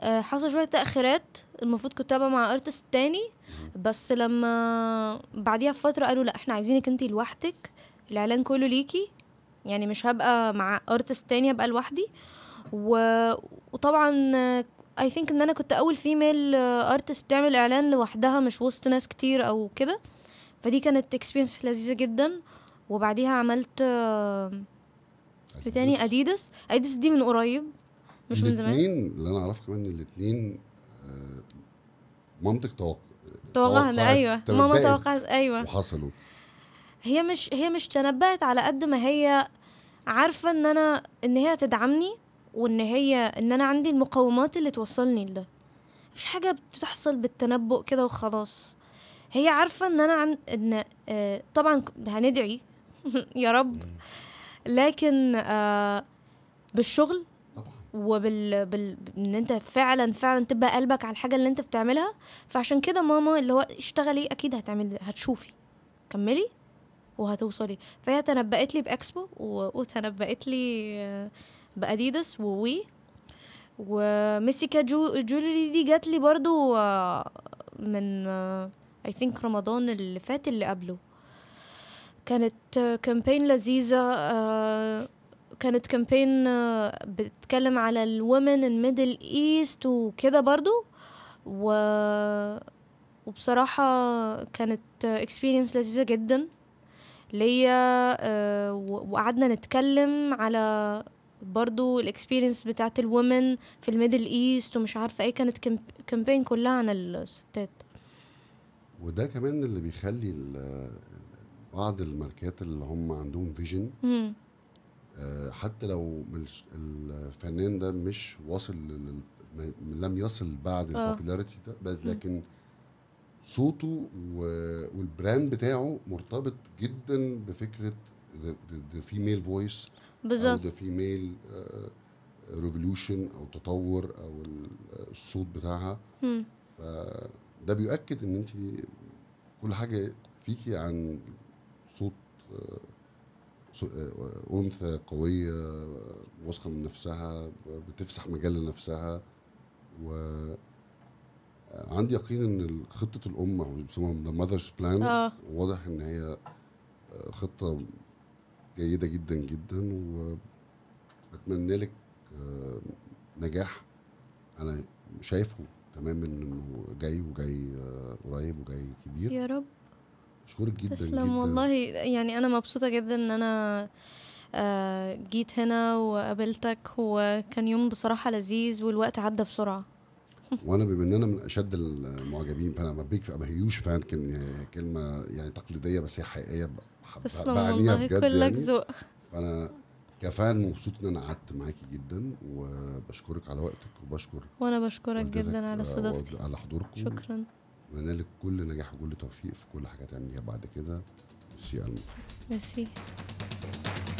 آه، حصل شويه تاخيرات المفروض كنت ابقى مع ارتست تاني بس لما بعديها بفتره قالوا لا احنا عايزينك انت لوحدك الاعلان كله ليكي يعني مش هبقى مع ارتست تاني هبقى لوحدي و... وطبعا اي ثينك ان انا كنت اول فيميل ارتست تعمل اعلان لوحدها مش وسط ناس كتير او كده فدي كانت اكسبيرينس لذيذه جدا وبعديها عملت آه، إيه تاني اديدس اديدس دي من قريب مش من زمان اللي انا اعرفه كمان ان الاثنين آه، مامتك توقع توقعنا ايوه ماما توقعت ايوه وحصلوا هي مش هي مش تنبأت على قد ما هي عارفه ان انا ان هي هتدعمني وان هي ان انا عندي المقومات اللي توصلني لده مفيش حاجه بتحصل بالتنبؤ كده وخلاص هي عارفه ان انا عن ان آه طبعا هندعي يا رب لكن آه بالشغل وبال بال... ان انت فعلا فعلا تبقى قلبك على الحاجه اللي انت بتعملها فعشان كده ماما اللي هو اشتغلي اكيد هتعملي هتشوفي كملي وهتوصلي فهي تنبأت لي باكسبو و... وتنبأت لي آه، باديدس ووي وميسيكا جو... جولري دي جات لي برضو آه، من اي آه، ثينك رمضان اللي فات اللي قبله كانت كامبين لذيذة كانت كامبين آه، بتتكلم على الومن ميدل ايست وكده برضو و... وبصراحة كانت اكسبيرينس لذيذة جدا ليا آه، وقعدنا نتكلم على برضو الاكسبيرينس بتاعت الومن في الميدل ايست ومش عارفة ايه كانت كامبين كلها عن الستات وده كمان اللي بيخلي بعض الماركات اللي هم عندهم فيجن آه، حتى لو الفنان ده مش واصل لم يصل بعد البوبيلاريتي آه. ده لكن صوته والبراند بتاعه مرتبط جدا بفكره ذا فيميل فويس بالظبط ذا فيميل ريفولوشن او تطور او الصوت بتاعها ده فده بيؤكد ان انت كل حاجه فيكي عن صوت آه، آه، انثى قويه واثقه من نفسها بتفسح مجال لنفسها و آه، عندي يقين ان خطه الام او بيسموها ذا ماذرز بلان واضح ان هي آه، خطه جيده جدا جدا واتمنى لك نجاح انا شايفه تماما انه جاي وجاي قريب وجاي كبير يا رب اشكرك جدا تسلم جدا. والله يعني انا مبسوطه جدا ان انا آه، جيت هنا وقابلتك وكان يوم بصراحه لذيذ والوقت عدى بسرعه وانا بما ان انا من اشد المعجبين فانا بيك ما هيوش فان كان كلمه يعني تقليديه بس هي حقيقيه تسلم والله بجد كلك يعني. ذوق فانا كفان مبسوط ان انا قعدت معاكي جدا وبشكرك على وقتك وبشكر وانا بشكرك جدا على استضافتي على حضوركم شكرا اتمنى لك كل نجاح وكل توفيق في كل حاجه تعمليها بعد كده ميرسي المو ميرسي